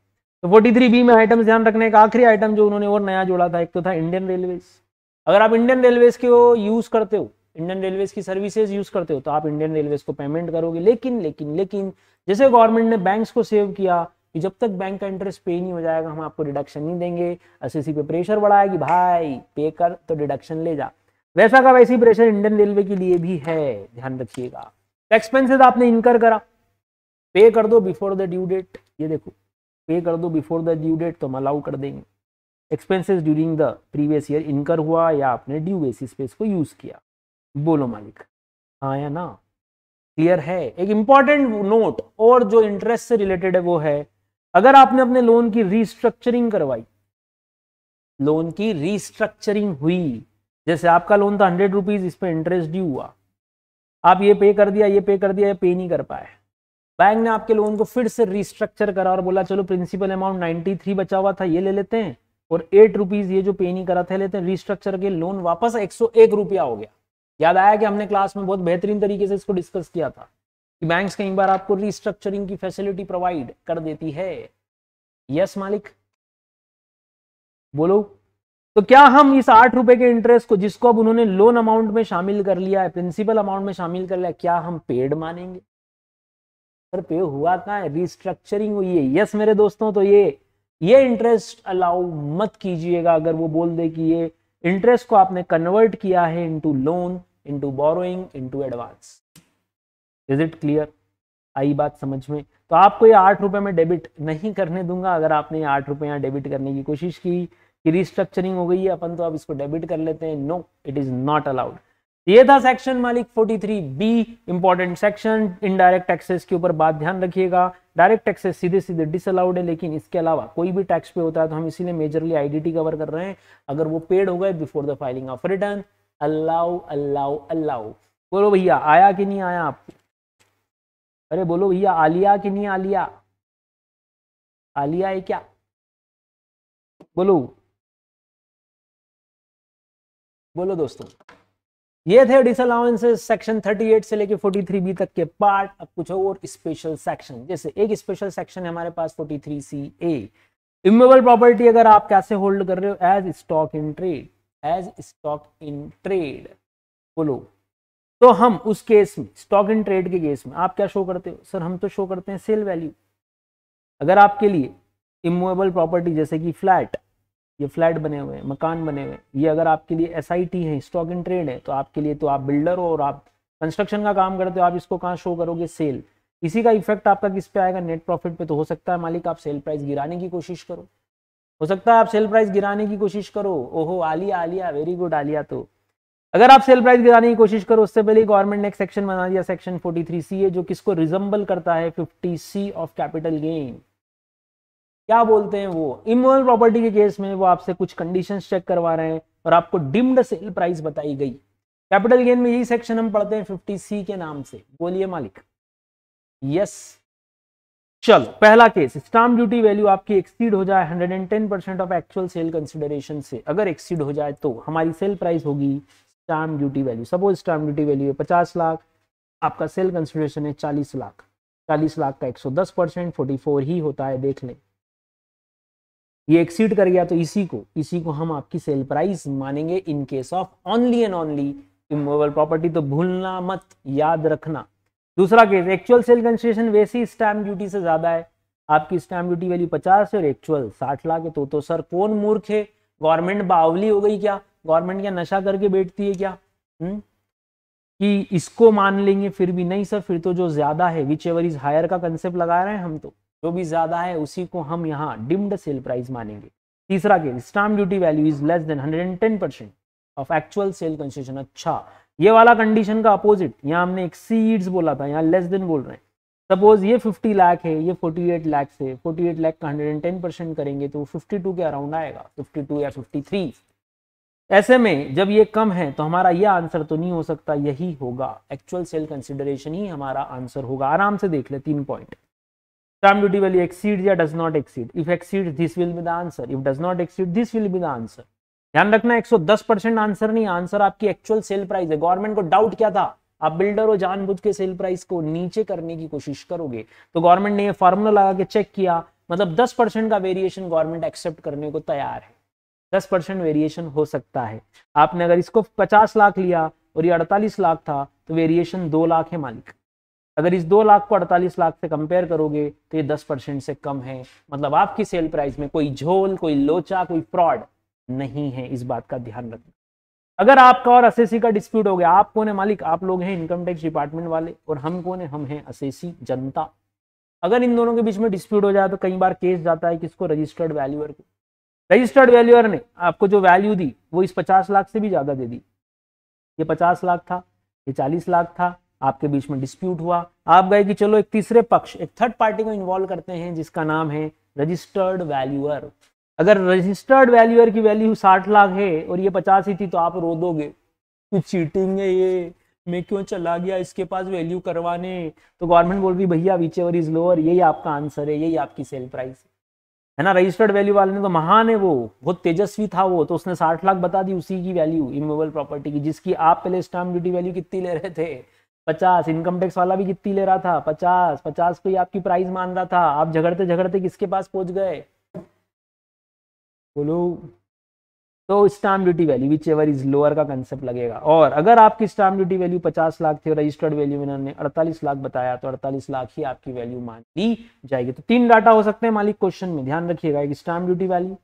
तो फोर्टी थ्री बी में आइटम्स ध्यान रखने का आखिरी आइटम जो उन्होंने और नया जोड़ा था एक तो था इंडियन रेलवेज अगर आप इंडियन रेलवेज को यूज करते हो इंडियन रेलवेज की सर्विसेज यूज करते हो तो आप इंडियन रेलवेज को पेमेंट करोगे लेकिन लेकिन लेकिन जैसे गवर्नमेंट ने बैंक्स को सेव किया कि जब तक बैंक का इंटरेस्ट पे नहीं हो जाएगा हम आपको डिडक्शन नहीं देंगे एसएससी पे प्रेशर बढ़ाया कि भाई पे कर तो डिडक्शन ले जा वैसा का वैसी प्रेशर इंडियन रेलवे के लिए भी है ध्यान रखिएगा एक्सपेंसेस आपने इनकर करा पे कर दो बिफोर द ड्यू डेट ये देखो पे कर दो बिफोर द ड्यू डेट तो हम अलाउ कर देंगे expenses during the previous year incurred हुआ या आपने ड्यू बेसिस पे इसको यूज़ किया बोलो मालिक हाँ या ना क्लियर है एक इंपॉर्टेंट नोट और जो इंटरेस्ट से रिलेटेड है वो है अगर आपने अपने लोन की रिस्ट्रक्चरिंग करवाई लोन की रिस्ट्रक्चरिंग हुई जैसे आपका लोन था हंड्रेड रुपीज इस पर इंटरेस्ट ड्यू हुआ आप ये पे कर दिया ये पे कर दिया ये पे नहीं कर पाए बैंक ने आपके लोन को फिर से रिस्ट्रक्चर करा और बोला चलो प्रिंसिपल अमाउंट थ्री बचा हुआ था ये ले लेते हैं और एट रुपीज ये जो पे नहीं करा था लेते हैं रिस्ट्रक्चर के लोन वापस एक सौ एक रुपया हो गया याद आया कि हमने क्लास में बहुत बेहतरीन तरीके से इसको डिस्कस किया था कि बैंक कई बार आपको रिस्ट्रक्चरिंग की फैसिलिटी प्रोवाइड कर देती है यस मालिक बोलो तो क्या हम इस आठ रुपए के इंटरेस्ट को जिसको अब उन्होंने लोन अमाउंट में शामिल कर लिया है प्रिंसिपल अमाउंट में शामिल कर लिया क्या हम पेड मानेंगे सर पे हुआ कहा है रिस्ट्रक्चरिंग हुई है यस मेरे दोस्तों तो ये ये इंटरेस्ट अलाउ मत कीजिएगा अगर वो बोल दे कि ये इंटरेस्ट को आपने कन्वर्ट किया है into loan into borrowing into advance is it clear आई बात समझ में तो आपको ये आठ रुपए में डेबिट नहीं करने दूंगा अगर आपने ये आठ रुपए यहाँ डेबिट करने की कोशिश की कि रिस्ट्रक्चरिंग हो गई है अपन तो आप इसको डेबिट कर लेते हैं no it is not allowed ये था सेक्शन मालिक 43 B important section indirect taxes के ऊपर बात ध्यान रखिएगा डायरेक्ट टैक्सेस सीधे सीधे डिसअलाउड है लेकिन इसके अलावा कोई भी टैक्स पे होता है तो हम इसीलिए मेजरली आईडीटी कवर कर रहे हैं अगर वो पेड हो गए before the filing of return allow allow allow बोलो भैया आया कि नहीं आया आपको अरे बोलो भैया आलिया कि नहीं आलिया आलिया है क्या बोलो बोलो दोस्तों ये थे डिस अलाउंसेस सेक्शन 38 से लेके 43 बी तक के पार्ट अब कुछ और स्पेशल सेक्शन जैसे एक स्पेशल सेक्शन है हमारे पास 43 सी ए इमेबल प्रॉपर्टी अगर आप कैसे होल्ड कर रहे हो as stock in trade as stock in trade बोलो तो हम उस केस में स्टॉक इन ट्रेड के केस में आप क्या शो करते हो सर हम तो शो करते हैं सेल वैल्यू अगर आपके लिए इमोएबल प्रॉपर्टी जैसे कि फ्लैट ये फ्लैट बने हुए हैं मकान बने हुए हैं ये अगर आपके लिए एस है स्टॉक इन ट्रेड है तो आपके लिए तो आप बिल्डर हो और आप कंस्ट्रक्शन का काम करते हो आप इसको कहाँ शो करोगे सेल इसी का इफेक्ट आपका किस पे आएगा नेट प्रॉफिट पे तो हो सकता है मालिक आप सेल प्राइस गिराने की कोशिश करो हो सकता है आप सेल प्राइस गिराने की कोशिश करो ओहो आलिया आलिया वेरी गुड आलिया तो अगर आप सेल प्राइस गिराने की कोशिश करो उससे पहले गवर्नमेंट ने एक सेक्शन बना दिया सेक्शन 43 सी है जो किसको रिजम्बल करता है 50 सी ऑफ कैपिटल गेन क्या बोलते हैं वो इमोल प्रॉपर्टी के केस में वो आपसे कुछ कंडीशन चेक करवा रहे हैं और आपको डिम्ड सेल प्राइस बताई गई कैपिटल गेन में यही सेक्शन हम पढ़ते हैं फिफ्टी सी के नाम से बोलिए मालिक यस चलो पहला केस स्टाम्प ड्यूटी वैल्यू आपकी एक्सीड हो जाए 110 percent of actual sale consideration से अगर एक्सीड हो जाए तो हमारी सेल प्राइस होगी stamp duty value suppose stamp duty value है पचास लाख आपका सेल कंसिडरेशन है चालीस लाख चालीस लाख का एक सौ दस परसेंट फोर्टी फोर ही होता है देख लें ये एक्सीड कर गया तो इसी को इसी को हम आपकी सेल प्राइस मानेंगे in case of only and only immovable property तो भूलना मत याद रखना दूसरा केस एक्चुअल सेल कंसेशन वैसे ही स्टैम्प ड्यूटी से ज्यादा है आपकी स्टैम्प ड्यूटी वैल्यू पचास है और एक्चुअल साठ लाख है तो तो सर कौन मूर्ख है गवर्नमेंट बावली हो गई क्या गवर्नमेंट क्या नशा करके बैठती है क्या हुँ? हम्म? कि इसको मान लेंगे फिर भी नहीं सर फिर तो जो ज्यादा है विच एवर इज हायर का कंसेप्ट लगा रहे हैं हम तो जो भी ज़्यादा है उसी को हम यहाँ डिम्ड सेल प्राइस मानेंगे तीसरा case stamp duty value is less than 110 percent of actual sale concession अच्छा ये वाला कंडीशन का अपोजिट यहाँ हमने एक बोला था यहाँ लेस देन बोल रहे हैं सपोज ये 50 लाख है ये 48 एट लाख से 48 एट लाख का 110 परसेंट करेंगे तो 52 के अराउंड आएगा 52 या 53 ऐसे में जब ये कम है तो हमारा ये आंसर तो नहीं हो सकता यही होगा एक्चुअल सेल कंसिडरेशन ही हमारा आंसर होगा आराम से देख ले तीन point stamp duty value exceeds या does not exceed if exceeds this will be the answer if does not exceed this will be the answer ध्यान रखना 110 परसेंट आंसर नहीं आंसर आपकी एक्चुअल सेल प्राइस है गवर्नमेंट को डाउट क्या था आप बिल्डर हो जानबूझ के सेल प्राइस को नीचे करने की कोशिश करोगे तो गवर्नमेंट ने ये फॉर्मूला लगा के चेक किया मतलब 10 परसेंट का वेरिएशन गवर्नमेंट एक्सेप्ट करने को तैयार है 10 परसेंट वेरिएशन हो सकता है आपने अगर इसको पचास लाख लिया और ये अड़तालीस लाख था तो वेरिएशन दो लाख है मालिक अगर इस दो लाख को अड़तालीस लाख से कंपेयर करोगे तो ये दस परसेंट से कम है मतलब आपकी सेल प्राइस में कोई झोल कोई लोचा कोई फ्रॉड नहीं है इस बात का ध्यान रखना अगर आपका और असेसी का डिस्प्यूट हो गया आप कौन है मालिक आप लोग हैं इनकम टैक्स डिपार्टमेंट वाले और हम कौन है हम हैं असेसी जनता अगर इन दोनों के बीच में डिस्प्यूट हो जाए तो कई बार केस जाता है किसको रजिस्टर्ड वैल्यूअर को रजिस्टर्ड वैल्यूअर ने आपको जो वैल्यू दी वो इस पचास लाख से भी ज्यादा दे दी ये पचास लाख था ये चालीस लाख था आपके बीच में डिस्प्यूट हुआ आप गए कि चलो एक तीसरे पक्ष एक थर्ड पार्टी को इन्वॉल्व करते हैं जिसका नाम है रजिस्टर्ड वैल्यूअर अगर रजिस्टर्ड वैल्यूअर की वैल्यू साठ लाख है और ये पचास ही थी तो आप रो दोगे कुछ चीटिंग है ये मैं क्यों चला गया इसके पास वैल्यू करवाने तो गवर्नमेंट बोल रही भैया विच एवर इज लोअर यही आपका आंसर है यही आपकी सेल प्राइस है है ना रजिस्टर्ड वैल्यू वाले ने तो महान है वो बहुत तेजस्वी था वो तो उसने साठ लाख बता दी उसी की वैल्यू इमोबल प्रॉपर्टी की जिसकी आप पहले स्टाम्प ड्यूटी वैल्यू कितनी ले रहे थे पचास इनकम टैक्स वाला भी कितनी ले रहा था पचास पचास को ही आपकी प्राइस मान रहा था आप झगड़ते झगड़ते किसके पास पहुंच गए बोलो तो stamp duty value whichever is lower का कंसेप्ट लगेगा और अगर आपकी स्टाम्प ड्यूटी वैल्यू पचास लाख थी और रजिस्टर्ड वैल्यू इन्होंने अड़तालीस लाख बताया तो अड़तालीस लाख ही आपकी वैल्यू मान ली जाएगी तो तीन डाटा हो सकते हैं मालिक क्वेश्चन में ध्यान रखिएगा एक stamp duty value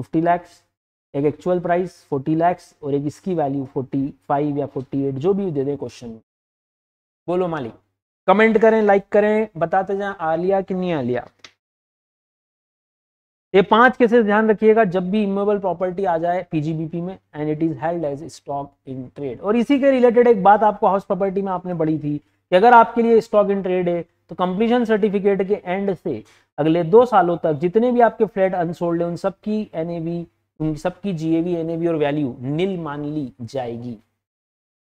fifty lakhs एक एक्चुअल प्राइस फोर्टी लैक्स और एक इसकी वैल्यू फाइव या एट जो भी दे दें क्वेश्चन में बोलो मालिक कमेंट करें लाइक करें बताते जाए लिया कि नहीं आ लिया ये पांच केसेस ध्यान रखिएगा जब भी इमोबल प्रॉपर्टी आ जाए पीजीबीपी में and it is held as stock in trade और इसी के रिलेटेड एक बात आपको हाउस प्रॉपर्टी में आपने बढ़ी थी कि अगर आपके लिए स्टॉक इन ट्रेड है तो कंप्लीशन सर्टिफिकेट के एंड से अगले दो सालों तक जितने भी आपके फ्लैट अनसोल्ड है उन सबकी एनएवी उन सबकी जीएवी एनएवी और वैल्यू नील मान ली जाएगी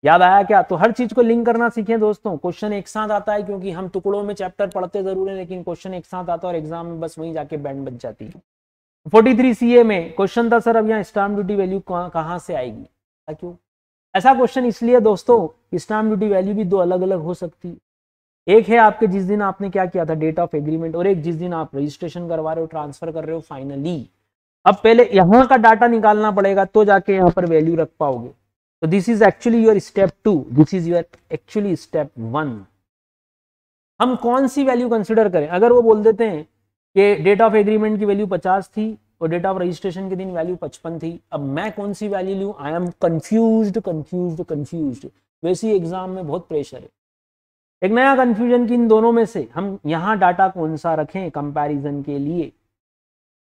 याद आया क्या तो हर चीज को लिंक करना सीखें दोस्तों क्वेश्चन एक साथ आता है क्योंकि हम टुकड़ों में चैप्टर पढ़ते जरूर है लेकिन क्वेश्चन एक साथ आता है और एग्जाम में बस वहीं जाके बैंड बच जाती है सी ए में क्वेश्चन था सर अब यहाँ स्टाम्प ड्यूटी वैल्यू कहाँ से आएगी क्यों ऐसा क्वेश्चन इसलिए दोस्तों स्टाम्प ड्यूटी वैल्यू भी दो अलग अलग हो सकती है एक है आपके जिस दिन आपने क्या किया था डेट ऑफ एग्रीमेंट और एक जिस दिन आप रजिस्ट्रेशन करवा रहे हो ट्रांसफर कर रहे हो फाइनली अब पहले यहाँ का डाटा निकालना पड़ेगा तो जाके यहाँ पर वैल्यू रख पाओगे So this is actually your step 2 This is your actually step 1 hum kaun si value consider kare agar wo bol dete hain ki date of agreement ki value 50 thi aur date of registration ke din value 55 thi ab main kaun si value lu i am confused confused confused वैसी exam में बहुत pressure है एक नया confusion कि इन दोनों में से हम यहां डाटा कौन सा रखें कंपैरिजन के लिए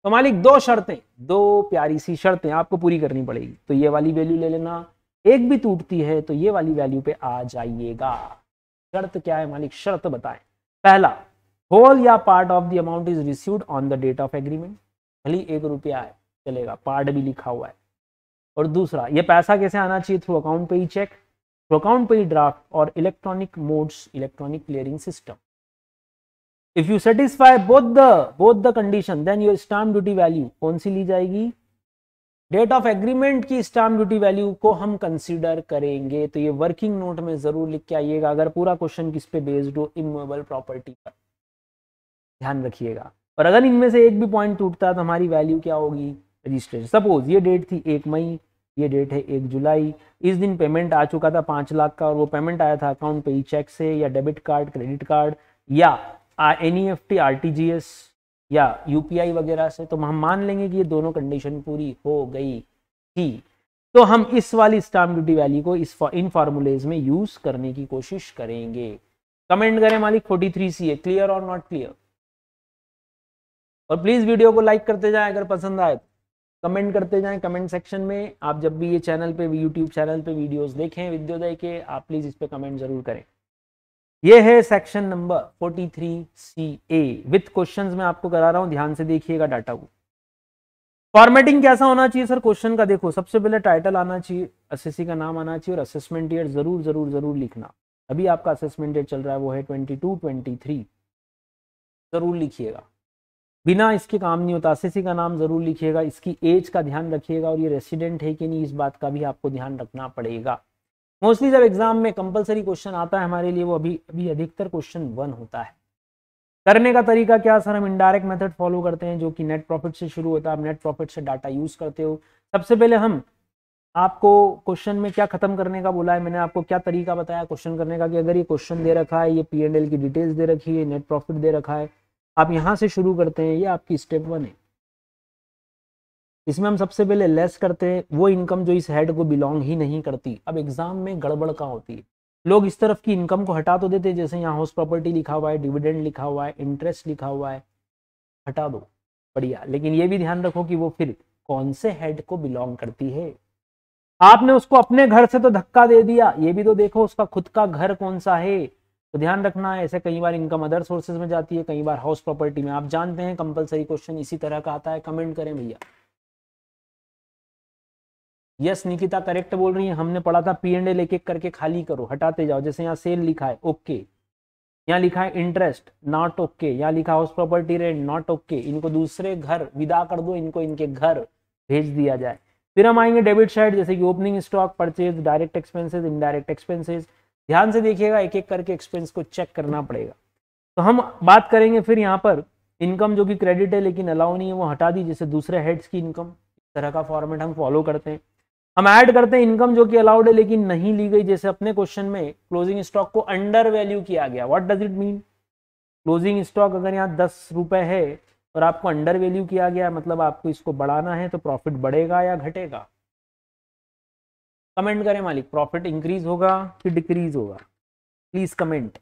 तो मालिक दो शर्तें दो प्यारी सी शर्तें आपको पूरी करनी पड़ेगी तो ये वाली वैल्यू ले लेना एक भी टूटती है तो ये वाली वैल्यू पे आ जाइएगा शर्त क्या है मालिक शर्त बताएं पहला होल या part of the amount is received on the date of agreement भली एक रुपया है चलेगा पार्ट भी लिखा हुआ है और दूसरा ये पैसा कैसे आना चाहिए थ्रू अकाउंट पे ही चेक थ्रू अकाउंट पे ही ड्राफ्ट और electronic modes electronic clearing system if you satisfy both the both the condition then your stamp duty value कौन सी ली जाएगी डेट ऑफ एग्रीमेंट की स्टाम्प ड्यूटी वैल्यू को हम consider करेंगे तो ये वर्किंग नोट में जरूर लिख के आइएगा अगर पूरा क्वेश्चन किस पे बेस्ड हो इमोबल प्रॉपर्टी पर ध्यान रखिएगा और अगर इनमें से एक भी पॉइंट टूटता तो हमारी वैल्यू क्या होगी रजिस्ट्रेशन सपोज ये डेट थी एक मई ये डेट है एक जुलाई इस दिन पेमेंट आ चुका था पांच लाख का और वो पेमेंट आया था अकाउंट पे चेक से या डेबिट कार्ड क्रेडिट कार्ड या N E F T R T G S या यूपीआई वगैरह से तो हम मान लेंगे कि ये दोनों कंडीशन पूरी हो गई थी तो हम इस वाली स्टाम्प ड्यूटी वैल्यू को इस इन फार्मूलेज में यूज करने की कोशिश करेंगे कमेंट करें मालिक फोर्टी थ्री सी है क्लियर और नॉट क्लियर और प्लीज वीडियो को लाइक करते जाएं अगर पसंद आए कमेंट तो। करते जाएं कमेंट सेक्शन में आप जब भी ये चैनल पे यूट्यूब चैनल पे वीडियोस देखें विद्योदय के आप प्लीज इस पे कमेंट जरूर करें ये है section number 43 C A with question में आपको करा रहा हूं ध्यान से देखिएगा डाटा को फॉर्मेटिंग कैसा होना चाहिए सर क्वेश्चन का देखो सबसे पहले टाइटल आना चाहिए एस का नाम आना चाहिए और असेसमेंट ईयर जरूर जरूर जरूर लिखना अभी आपका असेसमेंट ईयर चल रहा है वो है ट्वेंटी टू ट्वेंटी थ्री जरूर लिखिएगा बिना इसके काम नहीं होता एस का नाम जरूर लिखिएगा इसकी एज का ध्यान रखिएगा और ये रेसिडेंट है कि नहीं इस बात का भी आपको ध्यान रखना पड़ेगा मोस्टली जब एग्जाम में कंपलसरी क्वेश्चन आता है हमारे लिए वो अभी अभी अधिकतर क्वेश्चन वन होता है करने का तरीका क्या सर हम इनडायरेक्ट मेथड फॉलो करते हैं जो कि नेट प्रॉफिट से शुरू होता है आप नेट प्रॉफिट से डाटा यूज करते हो सबसे पहले हम आपको क्वेश्चन में क्या खत्म करने का बोला है मैंने आपको क्या तरीका बताया क्वेश्चन करने का कि अगर ये क्वेश्चन दे रखा है ये पी की डिटेल्स दे रखी है नेट प्रॉफिट दे रखा है आप यहाँ से शुरू करते हैं ये आपकी स्टेप वन है इसमें हम सबसे पहले लेस करते हैं वो इनकम जो इस हेड को बिलोंग ही नहीं करती अब एग्जाम में गड़बड़ कहाँ होती है लोग इस तरफ की इनकम को हटा तो देते जैसे यहाँ हाउस प्रॉपर्टी लिखा हुआ है डिविडेंड लिखा हुआ है इंटरेस्ट लिखा हुआ है हटा दो बढ़िया लेकिन ये भी ध्यान रखो कि वो फिर कौन से हेड को बिलोंग करती है आपने उसको अपने घर से तो धक्का दे दिया ये भी तो देखो उसका खुद का घर कौन सा है तो ध्यान रखना है ऐसे कई बार इनकम अदर सोर्सेज में जाती है कई बार हाउस प्रॉपर्टी में आप जानते हैं कंपलसरी क्वेश्चन इसी तरह का आता है कमेंट करें भैया यस निकिता करेक्ट बोल रही है हमने पढ़ा था पी एंड एल एक एक करके खाली करो हटाते जाओ जैसे यहाँ सेल लिखा है ओके यहाँ लिखा है इंटरेस्ट नॉट ओके यहाँ लिखा house property rent not okay इनको दूसरे घर विदा कर दो इनको इनके घर भेज दिया जाए फिर हम आएंगे डेबिट साइड जैसे कि opening stock purchase direct expenses indirect expenses ध्यान से देखिएगा एक एक करके एक्सपेंस को चेक करना पड़ेगा तो हम बात करेंगे फिर यहाँ पर इनकम जो कि क्रेडिट है लेकिन अलाउ नहीं है वो हटा दी जैसे दूसरे हेड्स की इनकम इस तरह का फॉर्मेट हम फॉलो करते हैं हम ऐड करते हैं इनकम जो कि अलाउड है लेकिन नहीं ली गई जैसे अपने क्वेश्चन में क्लोजिंग स्टॉक को अंडर वैल्यू किया गया what does it mean closing stock अगर यहाँ दस रुपए है और आपको अंडर वैल्यू किया गया मतलब आपको इसको बढ़ाना है तो प्रॉफिट बढ़ेगा या घटेगा कमेंट करें मालिक प्रॉफिट इंक्रीज होगा कि डिक्रीज होगा प्लीज कमेंट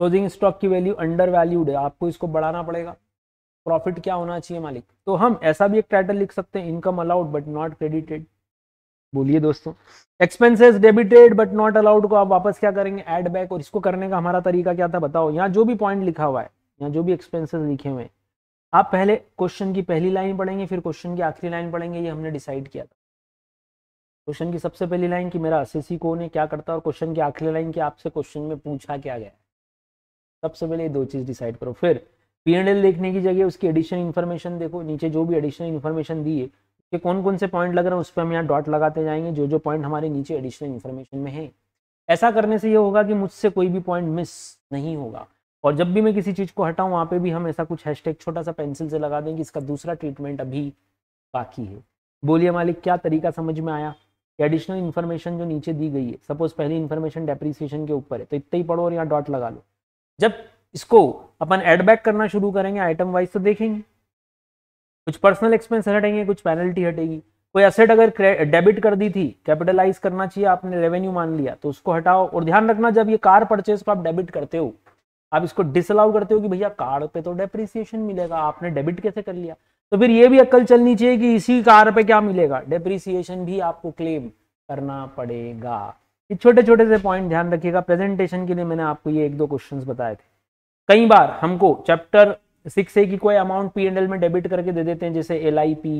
क्लोजिंग स्टॉक की वैल्यू अंडर वैल्यूड है आपको इसको बढ़ाना पड़ेगा प्रॉफिट क्या होना चाहिए मालिक तो हम ऐसा भी एक टाइटल लिख सकते हैं income allowed but not credited बोलिए दोस्तों expenses debited but not allowed को आप वापस क्या करेंगे एड बैक और इसको करने का हमारा तरीका क्या था बताओ यहाँ जो भी पॉइंट लिखा हुआ है यहाँ जो भी एक्सपेंसेस लिखे हुए हैं आप पहले क्वेश्चन की पहली लाइन पढ़ेंगे फिर क्वेश्चन की आखिरी लाइन पढ़ेंगे ये हमने डिसाइड किया था क्वेश्चन की सबसे पहली लाइन की मेरा असेसी कौन है क्या करता है और क्वेश्चन की आखिरी लाइन की आपसे क्वेश्चन में पूछा क्या गया है सबसे पहले ये दो चीज़ डिसाइड करो फिर पी देखने की जगह उसकी एडिशनल इन्फॉर्मेशन देखो नीचे जो भी एडिशनल इन्फॉर्मेशन दी है उसके कौन कौन से पॉइंट लग रहे हैं उस पर हम यहाँ डॉट लगाते जाएंगे जो जो पॉइंट हमारे नीचे एडिशनल इन्फॉर्मेशन में है ऐसा करने से ये होगा कि मुझसे कोई भी पॉइंट मिस नहीं होगा और जब भी मैं किसी चीज़ को हटाऊँ वहाँ पे भी हम ऐसा कुछ हैशटैग छोटा सा पेंसिल से लगा दें कि इसका दूसरा ट्रीटमेंट अभी बाकी है बोलिए मालिक क्या तरीका समझ में आया एडिशनल इन्फॉर्मेशन जो नीचे दी गई है सपोज पहली इन्फॉर्मेशन डेप्रिसिएशन के ऊपर है तो इतना ही पढ़ो और यहाँ डॉट लगा लो जब इसको अपन एड बैक करना शुरू करेंगे आइटम वाइज तो देखेंगे कुछ पर्सनल एक्सपेंस हटेंगे कुछ पेनल्टी हटेगी कोई एसेट अगर डेबिट कर दी थी कैपिटलाइज करना चाहिए आपने रेवेन्यू मान लिया तो उसको हटाओ और ध्यान रखना जब ये कार परचेज को आप डेबिट करते हो आप इसको डिसअलाउ करते हो कि भैया कार पे तो डेप्रिसिएशन मिलेगा आपने डेबिट कैसे कर लिया तो फिर ये भी अक्ल चलनी चाहिए कि इसी कार पे क्या मिलेगा डेप्रिसिएशन भी आपको क्लेम करना पड़ेगा ये छोटे छोटे से पॉइंट ध्यान रखिएगा प्रेजेंटेशन के लिए मैंने आपको ये एक दो क्वेश्चंस बताए थे कई बार हमको चैप्टर सिक्स ए की कोई अमाउंट पी एंड एल में डेबिट करके दे देते हैं जैसे L I P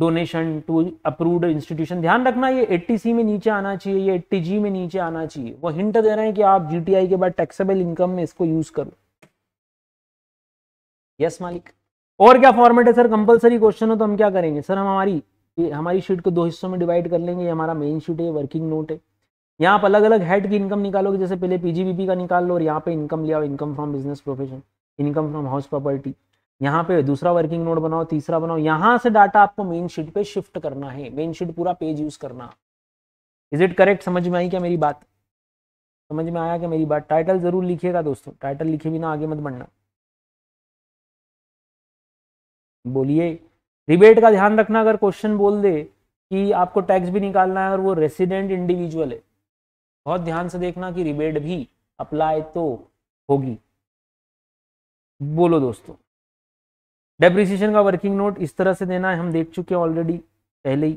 donation to approved institution ध्यान रखना ये एट्टी सी में नीचे आना चाहिए ये एट्टी जी में नीचे आना चाहिए वो हिंट दे रहे हैं कि आप आई के बाद टैक्सेबल इनकम में इसको यूज करो यस मालिक और क्या फॉर्मेट है सर कंपलसरी क्वेश्चन हो तो हम क्या करेंगे सर हम हमारी हमारी शीट को दो हिस्सों में डिवाइड कर लेंगे ये हमारा मेन शीट है वर्किंग नोट है यहाँ आप अलग अलग हेड की इनकम निकालोगे जैसे पहले पीजीबीपी का निकाल लो और यहाँ पे इनकम लिया income from business profession income from house property यहाँ पे दूसरा वर्किंग नोट बनाओ तीसरा बनाओ यहाँ से डाटा आपको मेन शीट पे शिफ्ट करना है मेन शीट पूरा पेज यूज करना इज इट करेक्ट समझ में आई क्या मेरी बात समझ में आया क्या मेरी बात टाइटल जरूर लिखिएगा दोस्तों टाइटल लिखे भी ना आगे मत बढ़ना बोलिए रिबेट का ध्यान रखना अगर क्वेश्चन बोल दे कि आपको टैक्स भी निकालना है और वो रेसिडेंट इंडिविजुअल है बहुत ध्यान से देखना कि रिबेट भी अप्लाई तो होगी बोलो दोस्तों डेप्रिसिएशन का वर्किंग नोट इस तरह से देना है हम देख चुके हैं ऑलरेडी पहले ही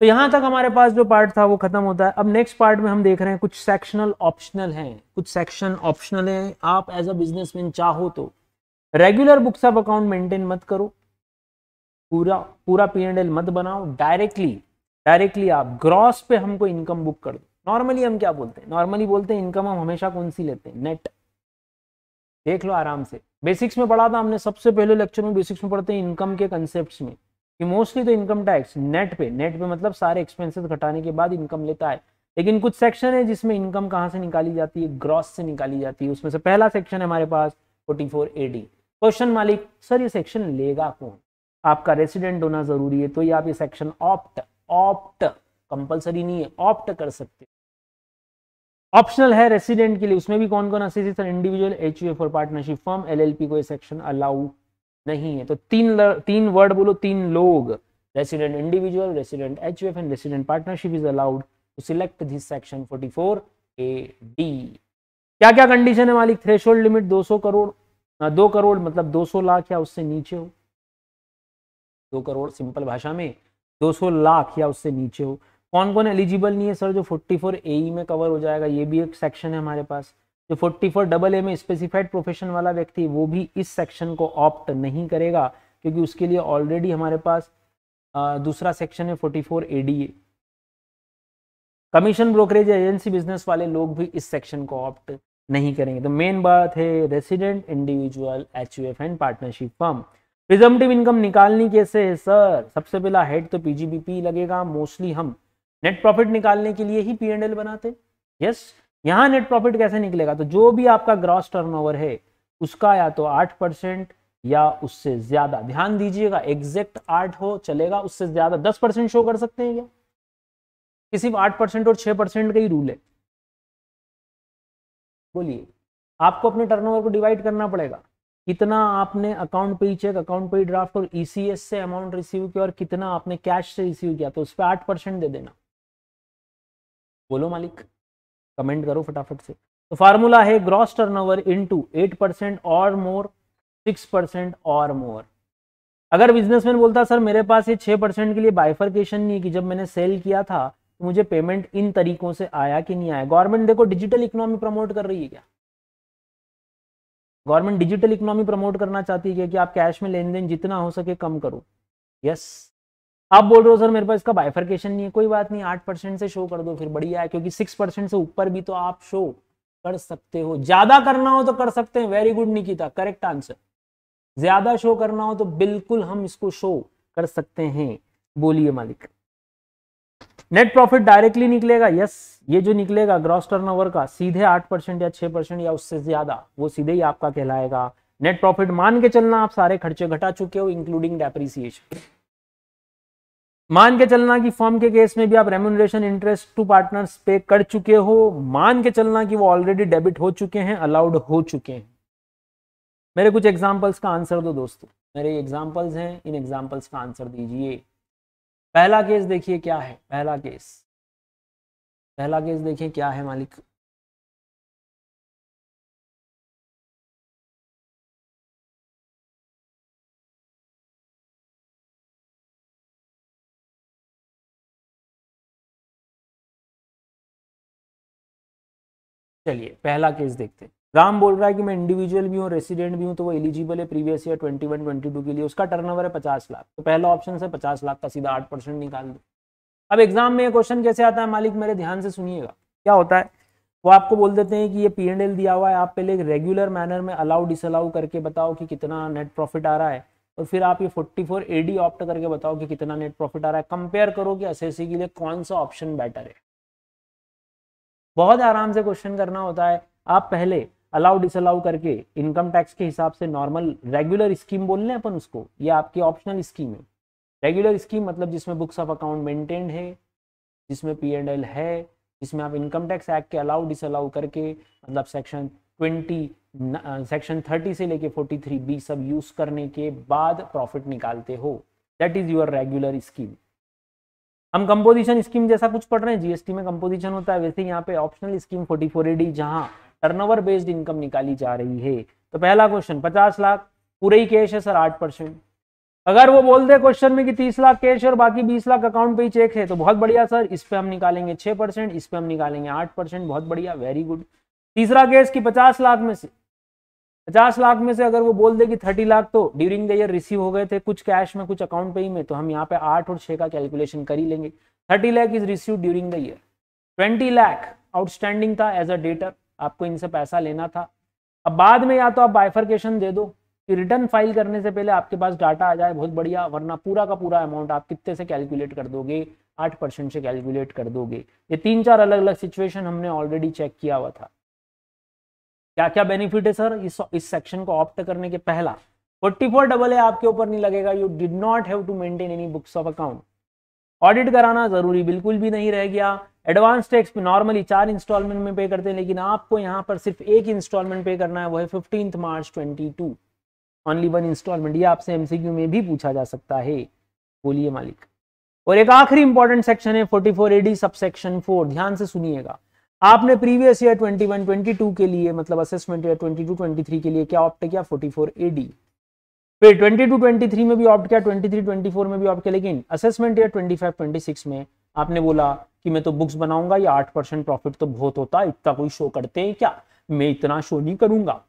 तो यहां तक हमारे पास जो पार्ट था वो खत्म होता है अब नेक्स्ट पार्ट में हम देख रहे हैं कुछ सेक्शनल ऑप्शनल हैं कुछ सेक्शन ऑप्शनल हैं आप एज अ बिजनेसमैन चाहो तो regular books of account maintain मत करो पूरा पूरा पी एंड एल मत बनाओ डायरेक्टली डायरेक्टली आप ग्रॉस पे हमको इनकम बुक कर दो नॉर्मली हम क्या बोलते हैं नॉर्मली बोलते हैं इनकम हम हमेशा कौन सी लेते हैं नेट देख लो आराम से बेसिक्स में पढ़ा था हमने सबसे पहले लेक्चर में बेसिक्स में पढ़ते हैं इनकम के कंसेप्ट में कि मोस्टली तो इनकम टैक्स नेट पे नेट पे मतलब सारे एक्सपेंसेस घटाने के बाद इनकम लेता है लेकिन कुछ सेक्शन है जिसमें इनकम कहाँ से निकाली जाती है ग्रॉस से निकाली जाती है उसमें से पहला सेक्शन है हमारे पास फोर्टी फोर एडी क्वेश्चन मालिक सर ये सेक्शन लेगा कौन आपका रेसिडेंट होना जरूरी है तो ये आप ये सेक्शन ऑप्ट ऑप्ट कंपलसरी नहीं है ऑप्ट कर सकते ऑप्शनल है रेसिडेंट के लिए उसमें भी कौन कौन sir individual H for partnership firm LLP को सेक्शन अलाउ नहीं है तो तीन तीन वर्ड बोलो तीन लोग resident individual resident individual resident huf and resident partnership is allowed to select this section A D क्या क्या कंडीशन है मालिक थ्रेशोल्ड लिमिट 200 करोड़ दो करोड़ मतलब 200 लाख या उससे नीचे हो दो करोड़ सिंपल भाषा में 200 लाख या उससे नीचे हो कौन कौन एलिजिबल नहीं है सर जो 44 एई e में कवर हो जाएगा ये भी एक सेक्शन है हमारे पास जो 44 डबल ए में स्पेसिफाइड प्रोफेशन वाला व्यक्ति वो भी इस सेक्शन को ऑप्ट नहीं करेगा क्योंकि उसके लिए ऑलरेडी हमारे पास आ, दूसरा सेक्शन है 44 ADA commission brokerage agency business वाले लोग भी इस सेक्शन को ऑप्ट नहीं करेंगे तो मेन बात है resident individual H and partnership firm presumptive income निकालनी कैसे है सर सबसे पहला हेड तो पीजीबीपी लगेगा मोस्टली हम नेट प्रॉफिट निकालने के लिए ही पी एंड एल बनाते यस यहाँ नेट प्रॉफिट कैसे निकलेगा तो जो भी आपका ग्रॉस टर्नओवर है उसका या तो आठ परसेंट या उससे ज्यादा ध्यान दीजिएगा एग्जैक्ट आठ हो चलेगा उससे ज्यादा दस परसेंट शो कर सकते हैं क्या किसी आठ परसेंट और छह परसेंट का ही रूल है बोलिए आपको अपने टर्नओवर को डिवाइड करना पड़ेगा कितना आपने account payee cheque account payee draft और ईसीएस e से अमाउंट रिसीव किया और कितना आपने कैश से रिसीव किया तो उस पर आठ परसेंट दे देना बोलो मालिक कमेंट करो फटाफट से तो फार्मूला है ग्रॉस टर्नओवर इनटू 8 परसेंट और मोर 6 परसेंट और मोर अगर बिजनेसमैन बोलता सर मेरे पास ये 6 परसेंट के लिए बाइफरकेशन नहीं है कि जब मैंने सेल किया था तो मुझे पेमेंट इन तरीकों से आया कि नहीं आया गवर्नमेंट देखो डिजिटल इकोनॉमी प्रमोट कर रही है क्या गवर्नमेंट डिजिटल इकोनॉमी प्रमोट करना चाहती है कि आप कैश में लेन देन जितना हो सके कम करो यस आप बोल रहे हो सर मेरे पास इसका बाइफर्केशन नहीं है कोई बात नहीं आठ परसेंट से शो कर दो फिर बढ़िया है क्योंकि सिक्स परसेंट से ऊपर भी तो आप शो कर सकते हो ज्यादा करना हो तो कर सकते हैं very good Nikita correct answer ज्यादा शो करना हो तो बिल्कुल हम इसको शो कर सकते हैं बोलिए मालिक नेट प्रॉफिट डायरेक्टली निकलेगा यस ये जो निकलेगा ग्रॉस टर्नओवर का सीधे आठ परसेंट या छह परसेंट या उससे ज्यादा वो सीधे ही आपका कहलाएगा नेट प्रॉफिट मान के चलना आप सारे खर्चे घटा चुके हो इंक्लूडिंग डेप्रिसिएशन मान के चलना कि फर्म के केस में भी आप रेमुनरेशन इंटरेस्ट टू पार्टनर्स पे कर चुके हो मान के चलना कि वो ऑलरेडी डेबिट हो चुके हैं अलाउड हो चुके हैं मेरे कुछ एग्जांपल्स का आंसर दो दोस्तों मेरे एग्जांपल्स हैं इन एग्जांपल्स का आंसर दीजिए पहला केस देखिए क्या है पहला केस पहला केस देखिए क्या है मालिक चलिए पहला केस देखते हैं राम बोल रहा है कि मैं इंडिविजुअल भी हूँ रेसिडेंट भी हूँ तो वो एलिजिबल है previous year twenty one twenty two के लिए उसका टर्नओवर है पचास लाख तो पहला ऑप्शन है पचास लाख का सीधा आठ परसेंट निकाल दो अब एग्जाम में ये क्वेश्चन कैसे आता है मालिक मेरे ध्यान से सुनिएगा क्या होता है वो आपको बोल देते हैं कि ये पी एंड एल दिया हुआ है आप पहले एक रेगुलर मैनर में अलाउ डिसअलाउ करके बताओ कि कितना नेट प्रॉफिट आ रहा है और फिर आप ये 44 एडी ऑप्ट करके बताओ कि कितना नेट प्रॉफिट आ रहा है कंपेयर करो कि एसएससी के लिए कौन सा ऑप्शन बेटर है बहुत आराम से क्वेश्चन करना होता है आप पहले अलाउ डिसअलाउ करके इनकम टैक्स के हिसाब से नॉर्मल रेगुलर स्कीम बोल लें अपन उसको ये आपकी ऑप्शनल स्कीम है रेगुलर स्कीम मतलब जिसमें बुक्स ऑफ अकाउंट मेंटेन्ड है जिसमें पी एंड एल है जिसमें आप इनकम टैक्स एक्ट के अलाउ डिसअलाउ करके मतलब सेक्शन ट्वेंटी सेक्शन थर्टी से लेके फोर्टी थ्री बी सब यूज करने के बाद प्रॉफिट निकालते हो that is your regular scheme हम कंपोजिशन स्कीम जैसा कुछ पढ़ रहे हैं जीएसटी में कंपोजिशन होता है वैसे यहाँ पे optional scheme forty four A D turnover based income निकाली जा रही है तो पहला क्वेश्चन पचास लाख पूरे ही कैश है सर आठ परसेंट अगर वो बोल दे क्वेश्चन में कि तीस लाख कैश और बाकी बीस लाख अकाउंट पे ही चेक है तो बहुत बढ़िया सर इस पर हम निकालेंगे छह इस पर हम निकालेंगे आठ बहुत बढ़िया वेरी गुड तीसरा केस की पचास लाख में से पचास लाख में से अगर वो बोल दे कि थर्टी लाख तो ड्यूरिंग द ईयर रिसीव हो गए थे कुछ कैश में कुछ अकाउंट पे ही में तो हम यहाँ पे आठ और छह का कैलकुलेशन कर ही लेंगे thirty lakh is receive during the year twenty lakh outstanding था एज अ डेटर आपको इनसे पैसा लेना था अब बाद में या तो आप बाइफरकेशन दे दो कि रिटर्न फाइल करने से पहले आपके पास डाटा आ जाए बहुत बढ़िया वरना पूरा का पूरा अमाउंट आप कितने से कैलकुलेट कर दोगे आठ परसेंट से कैलकुलेट कर दोगे ये तीन चार अलग अलग सिचुएशन हमने ऑलरेडी चेक किया हुआ था क्या क्या बेनिफिट है सर इस इस सेक्शन को ऑप्ट करने के पहला फोर्टी फोर डबल है आपके ऊपर नहीं लगेगा you did not have to maintain any books of account audit कराना जरूरी बिल्कुल भी नहीं रह गया एडवांस टैक्स भी नॉर्मली चार इंस्टॉलमेंट में पे करते हैं लेकिन आपको यहाँ पर सिर्फ एक इंस्टॉलमेंट पे करना है वो है fifteenth March twenty two only one instalment ये आपसे एमसीक्यू में भी पूछा जा सकता है बोलिए मालिक और एक आखिरी इंपॉर्टेंट सेक्शन है फोर्टी फोर एडी सब फोर ध्यान से सुनिएगा आपने प्रीवियस ईयर 21 22 के लिए मतलब असेसमेंट ईयर 22 23 के लिए क्या ऑप्ट किया 44 एडी फिर 22 23 में भी ऑप्ट किया 23 24 में भी ऑप्ट किया लेकिन असेसमेंट ईयर 25 26 में आपने बोला कि मैं तो बुक्स बनाऊंगा या आठ परसेंट प्रॉफिट तो बहुत होता है इतना कोई शो करते हैं क्या मैं इतना शो नहीं करूंगा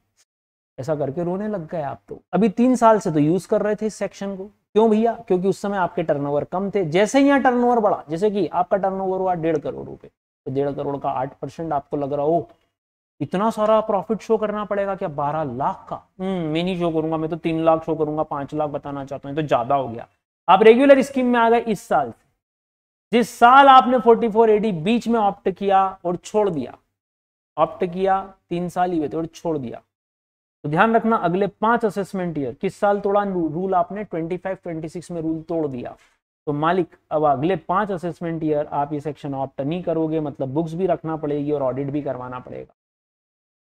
ऐसा करके रोने लग गए आप तो अभी तीन साल से तो यूज कर रहे थे इस सेक्शन को क्यों भैया क्योंकि उस समय आपके टर्नओवर कम थे जैसे ही यहाँ टर्नओवर बढ़ा जैसे कि आपका टर्नओवर हुआ डेढ़ करोड़ रुपए तो डेढ़ करोड़ का आठ परसेंट आपको लग रहा हो इतना सारा प्रॉफिट शो करना पड़ेगा क्या बारह लाख का हम्म, मैं नहीं शो करूंगा मैं तो तीन लाख शो करूंगा पांच लाख बताना चाहता हूँ तो ज्यादा हो गया आप रेगुलर स्कीम में आ गए इस साल से जिस साल आपने फोर्टी फोर एडी बीच में ऑप्ट किया और छोड़ दिया ऑप्ट किया तीन साल ही हुए थे और छोड़ दिया तो ध्यान रखना अगले पांच असेसमेंट ईयर किस साल तोड़ा रूल आपने ट्वेंटी सिक्स में रूल तोड़ दिया तो मालिक अब अगले पांच असेसमेंट ईयर आप ये सेक्शन ऑप्ट नहीं करोगे मतलब बुक्स भी रखना पड़ेगी और ऑडिट भी करवाना पड़ेगा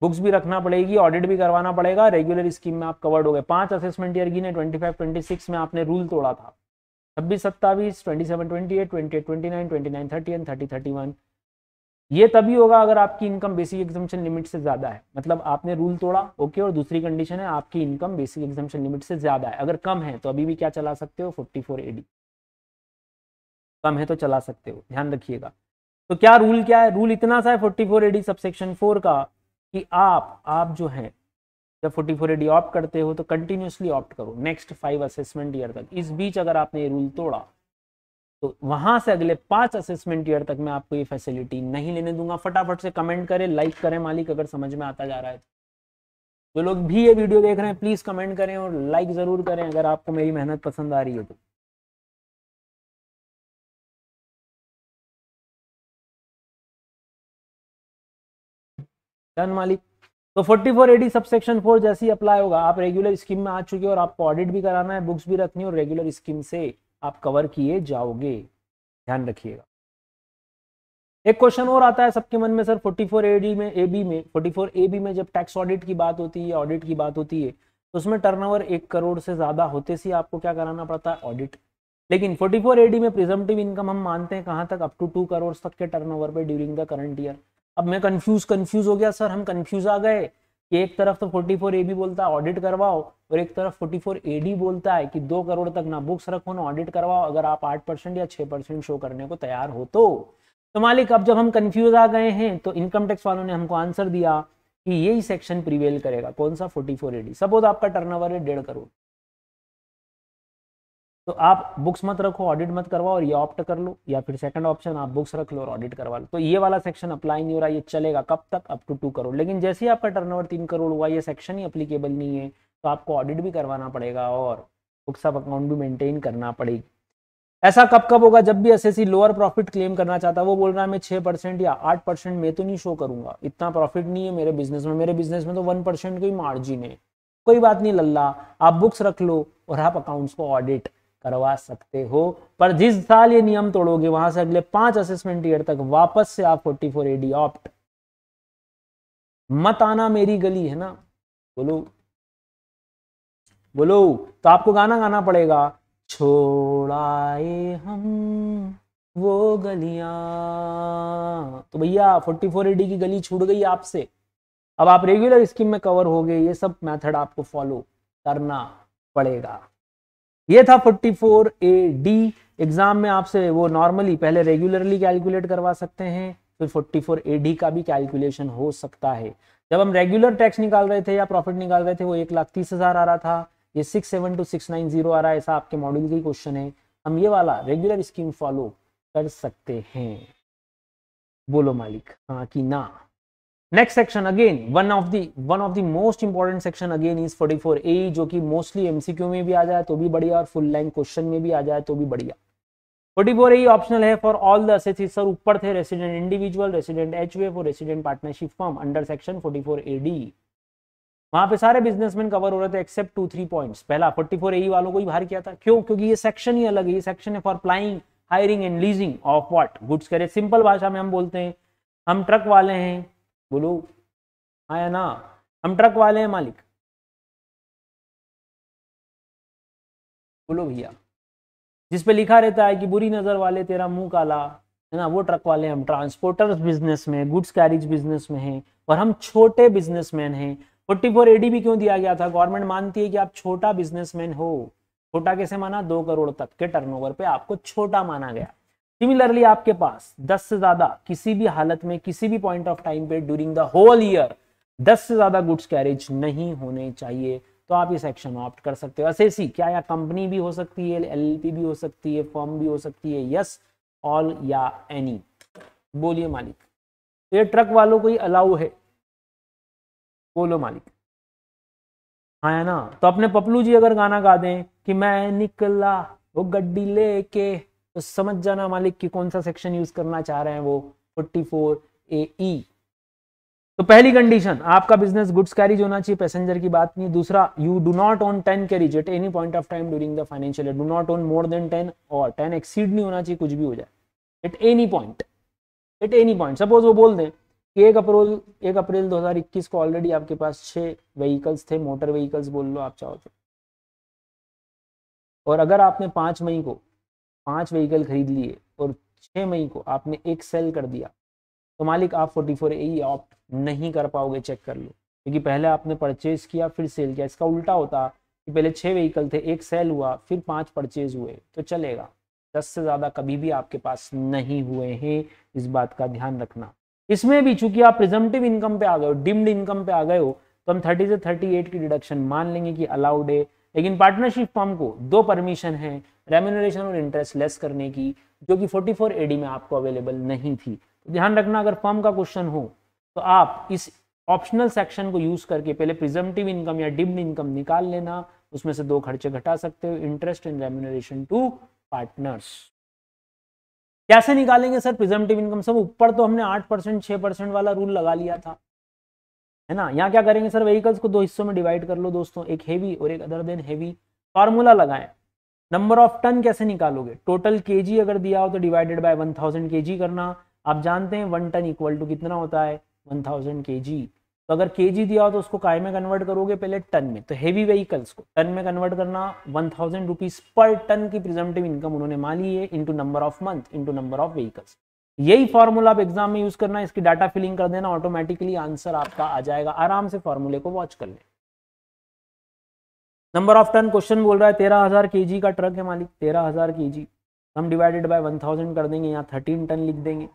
बुक्स भी रखना पड़ेगी ऑडिट भी करवाना पड़ेगा रेगुलर स्कीम में आप कवर्ड हो गए पांच असेसमेंट ईयर गिने 25 26 में आपने रूल तोड़ा था छब्बीस सत्तावीस twenty seven twenty eight twenty eight twenty nine twenty nine thirty and thirty thirty one ये तभी होगा अगर आपकी इनकम बेसिक एग्जामेशन लिमिट से ज्यादा है मतलब आपने रूल तोड़ा ओके और दूसरी कंडीशन है आपकी इनकम बेसिक एग्जामेशन लिमिट से ज्यादा है अगर कम है तो अभी भी क्या चला सकते हो फोर्टी फोर एडी कम है तो चला सकते हो ध्यान रखिएगा तो क्या रूल क्या है रूल इतना सा है forty four AD subsection four का कि आप आप जो है जब फोर्टी फोर एडी ऑप्ट करते हो तो कंटिन्यूसली ऑप्ट करो नेक्स्ट फाइव असेसमेंट ईयर तक इस बीच अगर आपने ये रूल तोड़ा तो वहां से अगले पांच असेसमेंट ईयर तक मैं आपको ये फैसिलिटी नहीं लेने दूंगा फटाफट से कमेंट करें लाइक करें मालिक अगर समझ में आता जा रहा है तो। जो तो लोग भी ये वीडियो देख रहे हैं प्लीज कमेंट करें और लाइक जरूर करें अगर आपको मेरी मेहनत पसंद आ रही है तो डन मालिक तो 44 फोर एडी सबसेक्शन फोर जैसे ही अप्लाई होगा आप रेगुलर स्कीम में आ चुके हो और आपको ऑडिट भी कराना है बुक्स भी रखनी है और रेगुलर स्कीम से आप कवर किए जाओगे ध्यान रखिएगा एक क्वेश्चन और आता है सबके मन में सर 44 फोर एडी में ए बी में 44 फोर ए बी में जब टैक्स ऑडिट की बात होती है ऑडिट की बात होती है तो उसमें टर्नओवर एक करोड़ से ज्यादा होते सी आपको क्या कराना पड़ता है ऑडिट लेकिन 44 four A D presumptive income हम मानते हैं कहां तक अप टू टू करोड़ तक के टर्नओवर पे ड्यूरिंग द करंट ईयर अब मैं कंफ्यूज कंफ्यूज हो गया सर हम कंफ्यूज आ गए कि एक तरफ तो 44 ए बी बोलता है ऑडिट करवाओ और एक तरफ 44 ए डी बोलता है कि दो करोड़ तक ना बुक्स रखो ना ऑडिट करवाओ अगर आप आठ परसेंट या छह परसेंट शो करने को तैयार हो तो तो मालिक अब जब हम कंफ्यूज आ गए हैं तो इनकम टैक्स वालों ने हमको आंसर दिया कि यही सेक्शन प्रिवेल करेगा कौन सा ए डी सपोज आपका ओवर है डेढ़ करोड़ तो आप बुक्स मत रखो ऑडिट मत करवाओ और ये ऑप्ट कर लो या फिर सेकंड ऑप्शन आप बुक्स रख लो और ऑडिट करवा लो तो ये वाला सेक्शन अप्लाई नहीं हो रहा ये चलेगा कब तक अप टू टू करोड़ लेकिन जैसे ही आपका टर्नओवर तीन करोड़ हुआ ये सेक्शन ही अप्लीकेबल नहीं है तो आपको ऑडिट भी करवाना पड़ेगा और बुक्स ऑफ अकाउंट भी मेंटेन करना पड़ेगी ऐसा कब कब होगा जब भी एस लोअर प्रॉफिट क्लेम करना चाहता है वो बोल रहा है मैं छः परसेंट या आठ परसेंट मैं तो नहीं शो करूंगा इतना प्रॉफिट नहीं है मेरे बिजनेस में मेरे बिजनेस में तो वन परसेंट का ही मार्जिन है कोई बात नहीं लल्ला आप बुक्स रख लो और आप अकाउंट्स को ऑडिट करवा सकते हो पर जिस साल ये नियम तोड़ोगे वहां से अगले पांच असेसमेंट ईयर तक वापस से आप फोर्टी फोर एडी ऑप्ट मत आना मेरी गली है ना बोलो बोलो तो आपको गाना गाना पड़ेगा छोड़ाए हम वो गलियां तो भैया फोर्टी फोर एडी की गली छूट गई आपसे अब आप रेगुलर स्कीम में कवर हो गए ये सब मेथड आपको फॉलो करना पड़ेगा ये था 44 ए डी एग्जाम में आपसे वो नॉर्मली पहले रेगुलरली कैलकुलेट करवा सकते हैं फिर 44 ए डी का भी कैलकुलेशन हो सकता है जब हम रेगुलर टैक्स निकाल रहे थे या प्रॉफिट निकाल रहे थे वो एक लाख तीस हजार आ रहा था ये six seven two six nine zero आ रहा है ऐसा आपके मॉड्यूल का क्वेश्चन है हम ये वाला रेगुलर स्कीम फॉलो कर सकते हैं बोलो मालिक हाँ कि ना next section again one of the one of the most important section again is a जो कि मोस्टली एमसीक्यू में भी आ जाए तो भी बढ़िया और फुल लाइन क्वेश्चन में भी आ जाए तो भी बढ़िया ए ऑप्शनल है for all the assessees sir ऊपर थे resident individual resident HUF for resident partnership firm under section A D वहां पे सारे बिजनेसमैन कवर हो रहे थे एक्सेप्ट टू थ्री पॉइंट्स पहला ए वालों को ही बाहर किया था क्यों क्योंकि ये सेक्शन ही अलग है ये सेक्शन है for plying hiring and leasing of what goods करे सिंपल भाषा में हम बोलते हैं हम ट्रक वाले हैं बोलो हाँ ना हम ट्रक वाले हैं मालिक बोलो भैया जिस पे लिखा रहता है कि बुरी नजर वाले तेरा मुंह काला है ना वो ट्रक वाले हम ट्रांसपोर्टर्स बिजनेस में गुड्स कैरिज बिजनेस में हैं और हम छोटे बिजनेसमैन हैं फोर्टी फोर एडी भी क्यों दिया गया था गवर्नमेंट मानती है कि आप छोटा बिजनेसमैन हो छोटा कैसे माना दो करोड़ तक के टर्नओवर पे आपको छोटा माना गया सिमिलरली आपके पास 10 से ज्यादा किसी भी हालत में किसी भी पॉइंट ऑफ टाइम पे ड्यूरिंग द होल ईयर 10 से ज्यादा गुड्स कैरेज नहीं होने चाहिए तो आप ये एक्शन ऑप्ट कर सकते हो ऐसे क्या या कंपनी भी हो सकती है एल भी हो सकती है फॉर्म भी हो सकती है यस ऑल या एनी बोलिए मालिक ये ट्रक वालों को ही अलाउ है बोलो मालिक हाँ है ना तो अपने पपलू जी अगर गाना गा दें कि मैं निकला वो गड्डी लेके तो समझ जाना मालिक की कौन सा सेक्शन यूज करना चाह रहे हैं वो फोर्टी फोर ए ई तो पहली कंडीशन आपका बिजनेस गुड्स कैरिज होना चाहिए पैसेंजर की बात नहीं दूसरा you do not own ten carriage at any point of time during the financial do not own more than ten और टेन एक्सीड नहीं होना चाहिए कुछ भी हो जाए at any point at any point suppose वो बोल दें कि एक अप्रैल एक अप्रैल 2021 को ऑलरेडी आपके पास छः व्हीकल्स थे मोटर व्हीकल्स बोल लो आप चाहो तो और अगर आपने पाँच मई को पांच व्हीकल खरीद लिए और छह मई को आपने एक सेल कर दिया तो मालिक आप फोर्टी फोर ए ऑप्ट नहीं कर पाओगे चेक कर लो क्योंकि पहले आपने परचेज किया फिर सेल किया इसका उल्टा होता कि पहले छह व्हीकल थे एक सेल हुआ फिर पांच परचेज हुए तो चलेगा दस से ज़्यादा कभी भी आपके पास नहीं हुए हैं इस बात का ध्यान रखना इसमें भी चूंकि आप प्रिजमटिव इनकम पे आ गए हो डिम्ड इनकम पे आ गए हो तो हम थर्टी से थर्टी एट की डिडक्शन मान लेंगे कि अलाउड है लेकिन पार्टनरशिप फॉर्म को दो परमिशन है रेम्यूनरेशन और इंटरेस्ट लेस करने की जो कि 44 एडी में आपको अवेलेबल नहीं थी तो ध्यान रखना अगर फॉर्म का क्वेश्चन हो तो आप इस ऑप्शनल सेक्शन को यूज करके पहले प्रिजमटिव इनकम या डिम्ड इनकम निकाल लेना उसमें से दो खर्चे घटा सकते हो interest in remuneration to partners कैसे निकालेंगे सर प्रिजमटिव इनकम सब ऊपर तो हमने आठ परसेंट छह परसेंट वाला रूल लगा लिया था है ना यहाँ क्या करेंगे सर व्हीकल्स को दो हिस्सों में डिवाइड कर लो दोस्तों एक हेवी और एक अदर देन हेवी फार्मूला लगाए नंबर ऑफ टन कैसे निकालोगे टोटल के अगर दिया हो तो डिवाइडेड बाई वन थाउजेंड करना आप जानते हैं वन टन इक्वल टू कितना होता है वन थाउजेंड तो अगर के दिया हो तो उसको काय में कन्वर्ट करोगे पहले टन में तो हेवी व्हीकल्स को टन में कन्वर्ट करना one thousand rupees per ton की प्रिजेंटिव इनकम उन्होंने मान ली है into number of month into number of vehicles यही फॉर्मूला आप एग्जाम में यूज करना इसकी डाटा फिलिंग कर देना ऑटोमेटिकली आंसर आपका आ जाएगा आराम से फॉर्मूले को वॉच कर ले नंबर ऑफ टन क्वेश्चन बोल रहा है तेरह हजार के जी का ट्रक है मालिक तेरह हजार के जी हम डिवाइडेड बाय वन थाउजेंड कर देंगे यहाँ थर्टीन टन लिख देंगे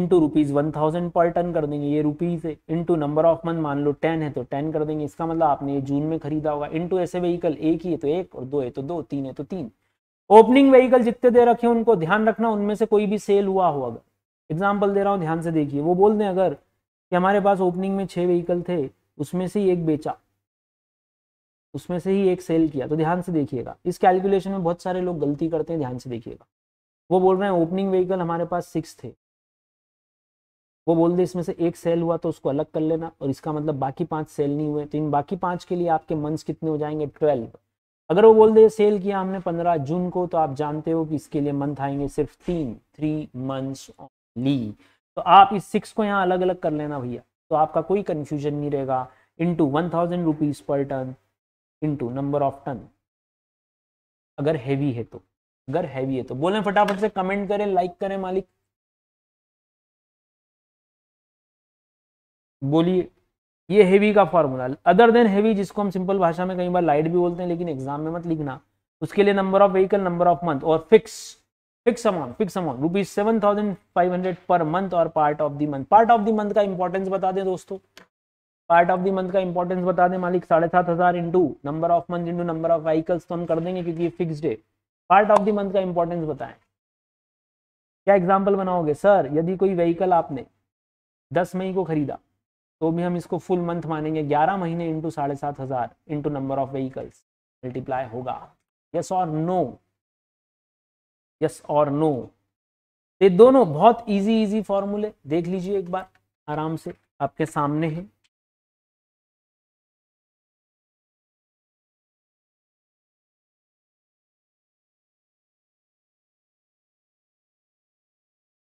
into rupees one thousand per ton कर देंगे ये रुपीज है इंटू नंबर ऑफ मंथ मान लो टेन है तो टेन कर देंगे इसका मतलब आपने ये जून में खरीदा होगा इंटू ऐसे व्हीकल एक ही है तो एक और दो है तो दो तीन है तो तीन ओपनिंग व्हीकल जितने दे रखे उनको ध्यान रखना उनमें से कोई भी सेल हुआ हो अगर एग्जाम्पल दे रहा हूँ ध्यान से देखिए वो बोल दें अगर कि हमारे पास ओपनिंग में छह व्हीकल थे उसमें से ही एक बेचा उसमें से ही एक सेल किया तो ध्यान से देखिएगा इस कैलकुलेशन में बहुत सारे लोग गलती करते हैं ध्यान से देखिएगा वो बोल रहे हैं ओपनिंग व्हीकल हमारे पास सिक्स थे वो बोल दे इसमें से एक सेल हुआ तो उसको अलग कर लेना और इसका मतलब बाकी पांच सेल नहीं हुए तो इन बाकी पांच के लिए आपके मंथ्स कितने हो जाएंगे ट्वेल्व अगर वो बोल दे सेल किया हमने 15 जून को तो आप जानते हो कि इसके लिए मंथ आएंगे सिर्फ तीन थ्री मंथ्स ली तो आप इस सिक्स को यहाँ अलग अलग कर लेना भैया तो आपका कोई कन्फ्यूजन नहीं रहेगा into one thousand rupees per ton into number of ton अगर हैवी है तो अगर हैवी है तो बोले फटाफट से कमेंट करें लाइक करें मालिक बोलिए ये हेवी का फॉर्मूला अदर देन हेवी जिसको हम सिंपल भाषा में कई बार लाइट भी बोलते हैं लेकिन एग्जाम में मत लिखना उसके लिए number of vehicle number of month और fix fix amount fix amount rupees seven thousand five hundred per month और part of the month part of the month का इंपॉर्टेंस बता दें दोस्तों पार्ट ऑफ दी मंथ का importance बता दें मालिक साढ़े सात हजार into number of month into number of vehicles तो हम कर देंगे क्योंकि ये fix day part of the month का इंपॉर्टेंस बताएं क्या एग्जाम्पल बनाओगे सर यदि कोई व्हीकल आपने दस मई को खरीदा तो भी हम इसको फुल मंथ मानेंगे ग्यारह महीने इंटू साढ़े सात हजार into number of vehicles multiply होगा यस और नो यस और नो ये दोनों बहुत इजी इजी फॉर्मूले देख लीजिए एक बार आराम से आपके सामने है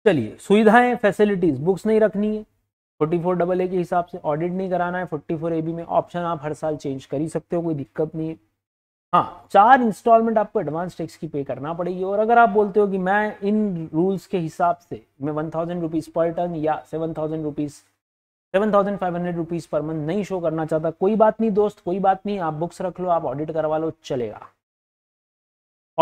चलिए सुविधाएं फैसिलिटीज बुक्स नहीं रखनी है फोर्टी फोर डबल ए के हिसाब से ऑडिट नहीं कराना है फोर्टी फोर ए बी में ऑप्शन आप हर साल चेंज कर ही सकते हो कोई दिक्कत नहीं है हाँ चार इंस्टॉलमेंट आपको एडवांस टैक्स की पे करना पड़ेगी और अगर आप बोलते हो कि मैं इन रूल्स के हिसाब से मैं one thousand rupees per ton या seven thousand rupees seven thousand five hundred rupees per month नहीं शो करना चाहता कोई बात नहीं दोस्त कोई बात नहीं आप बुक्स रख लो आप ऑडिट करवा लो चलेगा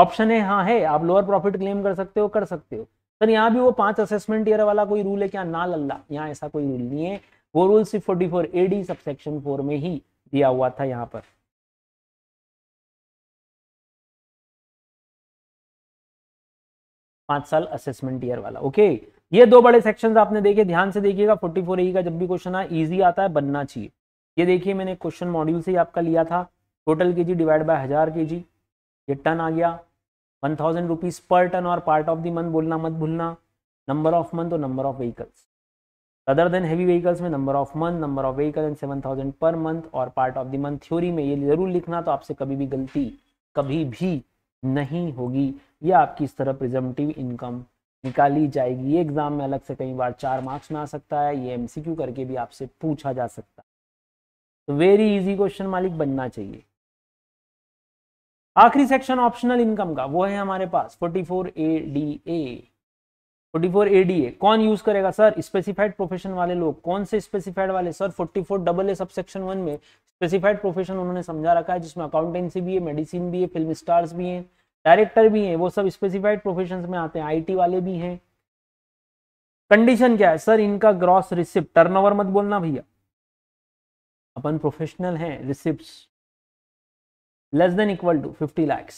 ऑप्शन है हाँ है आप लोअर प्रॉफिट क्लेम कर सकते हो कर सकते हो सर यहाँ भी वो पांच असेसमेंट ईयर वाला कोई रूल है क्या ना लल्ला यहाँ ऐसा कोई रूल नहीं है वो रूल सिर्फ forty four A D subsection four में ही दिया हुआ था यहाँ पर पांच साल असेसमेंट ईयर वाला ओके ये दो बड़े सेक्शन आपने देखे ध्यान से देखिएगा फोर्टी फोर ए का जब भी क्वेश्चन आए ईजी आता है बनना चाहिए ये देखिए मैंने क्वेश्चन मॉड्यूल से ही आपका लिया था टोटल के जी डिवाइड बाय हजार के जी ये टन आ गया one thousand rupees per ton और पार्ट ऑफ द मंथ बोलना मत भूलना नंबर ऑफ मंथ और number of vehicles other than heavy vehicles में number of month number of vehicle and seven thousand per month और part of the month theory में ये जरूर लिखना तो आपसे कभी भी गलती कभी भी नहीं होगी ये आपकी इस तरह प्रिजम्पटिव इनकम निकाली जाएगी ये एग्जाम में अलग से कई बार चार मार्क्स में आ सकता है ये एमसीक्यू करके भी आपसे पूछा जा सकता है तो वेरी इजी क्वेश्चन मालिक बनना चाहिए आखिरी सेक्शन ऑप्शनल इनकम का वो है हमारे पास 44 एडीए 44 एडीए कौन यूज करेगा सर स्पेसिफाइड प्रोफेशन वाले लोग कौन से स्पेसिफाइड वाले sir 44 double A section one में स्पेसिफाइड प्रोफेशन उन्होंने समझा रखा है जिसमें अकाउंटेंसी भी है मेडिसिन भी है फिल्म स्टार्स भी हैं डायरेक्टर भी हैं वो सब स्पेसिफाइड प्रोफेशन में आते हैं आई वाले भी हैं कंडीशन क्या है सर इनका ग्रॉस रिसिप्ट टर्नओवर मत बोलना भैया अपन प्रोफेशनल हैं receipt less than equal to 50 lakhs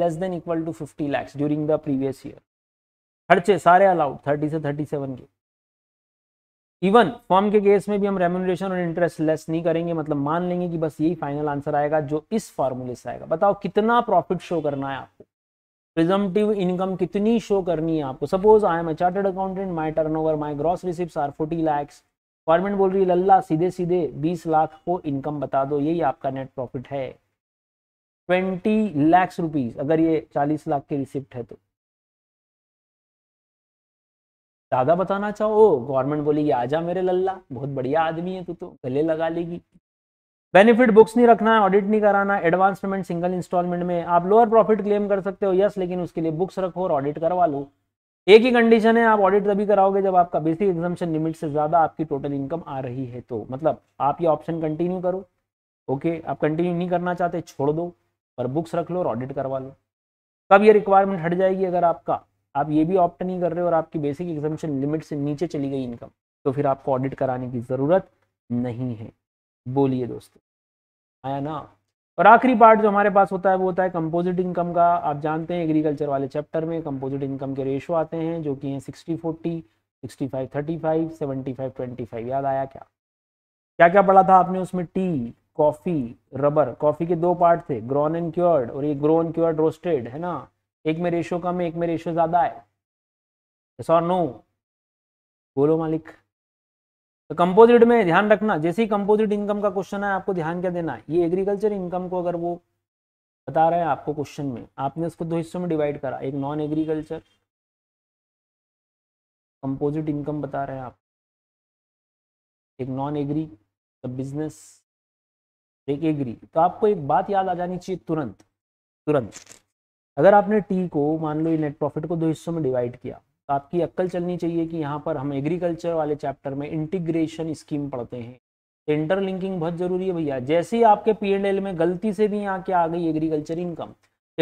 less than equal to 50 lakhs during the previous year खर्चे सारे अलाउड 30 से 37 के इवन फॉर्म के केस में भी हम रेम्यूनरेशन और इंटरेस्ट लेस नहीं करेंगे मतलब मान लेंगे कि बस यही फाइनल आंसर आएगा जो इस फॉर्मूले से आएगा बताओ कितना प्रॉफिट शो करना है आपको प्रिजम्पटिव इनकम कितनी शो करनी है आपको suppose I am a chartered accountant my turnover my gross receipt are forty lakhs government बोल रही है लल्ला सीधे सीधे बीस लाख को इनकम बता दो यही आपका नेट प्रॉफिट है ट्वेंटी लैक्स रुपीज अगर ये चालीस लाख की रिसिप्ट है तो ज़्यादा बताना चाहो ओ गवर्नमेंट बोलेगी आजा मेरे लल्ला बहुत बढ़िया आदमी है तू तो गले लगा लेगी बेनिफिट बुक्स नहीं रखना है ऑडिट नहीं कराना एडवांस पेमेंट सिंगल इंस्टॉलमेंट में आप लोअर प्रॉफिट क्लेम कर सकते हो यस लेकिन उसके लिए बुक्स रखो और ऑडिट करवा लो एक ही कंडीशन है आप ऑडिट तभी कराओगे जब आपका बेसिक एग्जामेशन लिमिट से ज़्यादा आपकी टोटल इनकम आ रही है तो मतलब आप ये ऑप्शन कंटिन्यू करो ओके आप कंटिन्यू नहीं करना चाहते छोड़ दो पर बुक्स रख लो और ऑडिट करवा लो कब ये रिक्वायरमेंट हट जाएगी अगर आपका आप ये भी ऑप्ट नहीं कर रहे और आपकी बेसिक एग्जामेशन लिमिट से नीचे चली गई इनकम तो फिर आपको ऑडिट कराने की ज़रूरत नहीं है बोलिए दोस्तों आया ना और आखिरी पार्ट जो हमारे पास होता है वो होता है कंपोजिट इनकम का आप जानते हैं एग्रीकल्चर वाले चैप्टर में कंपोजिट इनकम के रेशो आते हैं जो कि हैं sixty forty sixty five thirty five seventy five twenty five याद आया क्या क्या क्या पढ़ा था आपने उसमें टी कॉफ़ी रबर कॉफ़ी के दो पार्ट थे ग्रोन एंड क्योर्ड और ये ग्रोन क्योर्ड रोस्टेड है ना एक में रेशो कम है एक में रेशो ज़्यादा है यस नो बोलो मालिक तो कंपोजिट में ध्यान रखना जैसे ही कंपोजिट इनकम का क्वेश्चन है आपको ध्यान क्या देना है ये एग्रीकल्चर इनकम को अगर वो बता रहे हैं आपको क्वेश्चन में आपने उसको दो हिस्सों में डिवाइड करा एक नॉन एग्रीकल्चर कंपोजिट इनकम बता रहे हैं आप एक नॉन एग्री बिजनेस एक एग्री तो आपको एक बात याद आ जानी चाहिए तुरंत तुरंत अगर आपने टी को मान लो नेट प्रॉफिट को दो हिस्सों में डिवाइड किया तो आपकी अक्कल चलनी चाहिए कि यहाँ पर हम एग्रीकल्चर वाले चैप्टर में इंटीग्रेशन स्कीम पढ़ते हैं इंटरलिंकिंग बहुत जरूरी है भैया जैसे ही आपके पी एंड एल में गलती से भी यहाँ क्या आ गई एग्रीकल्चर इनकम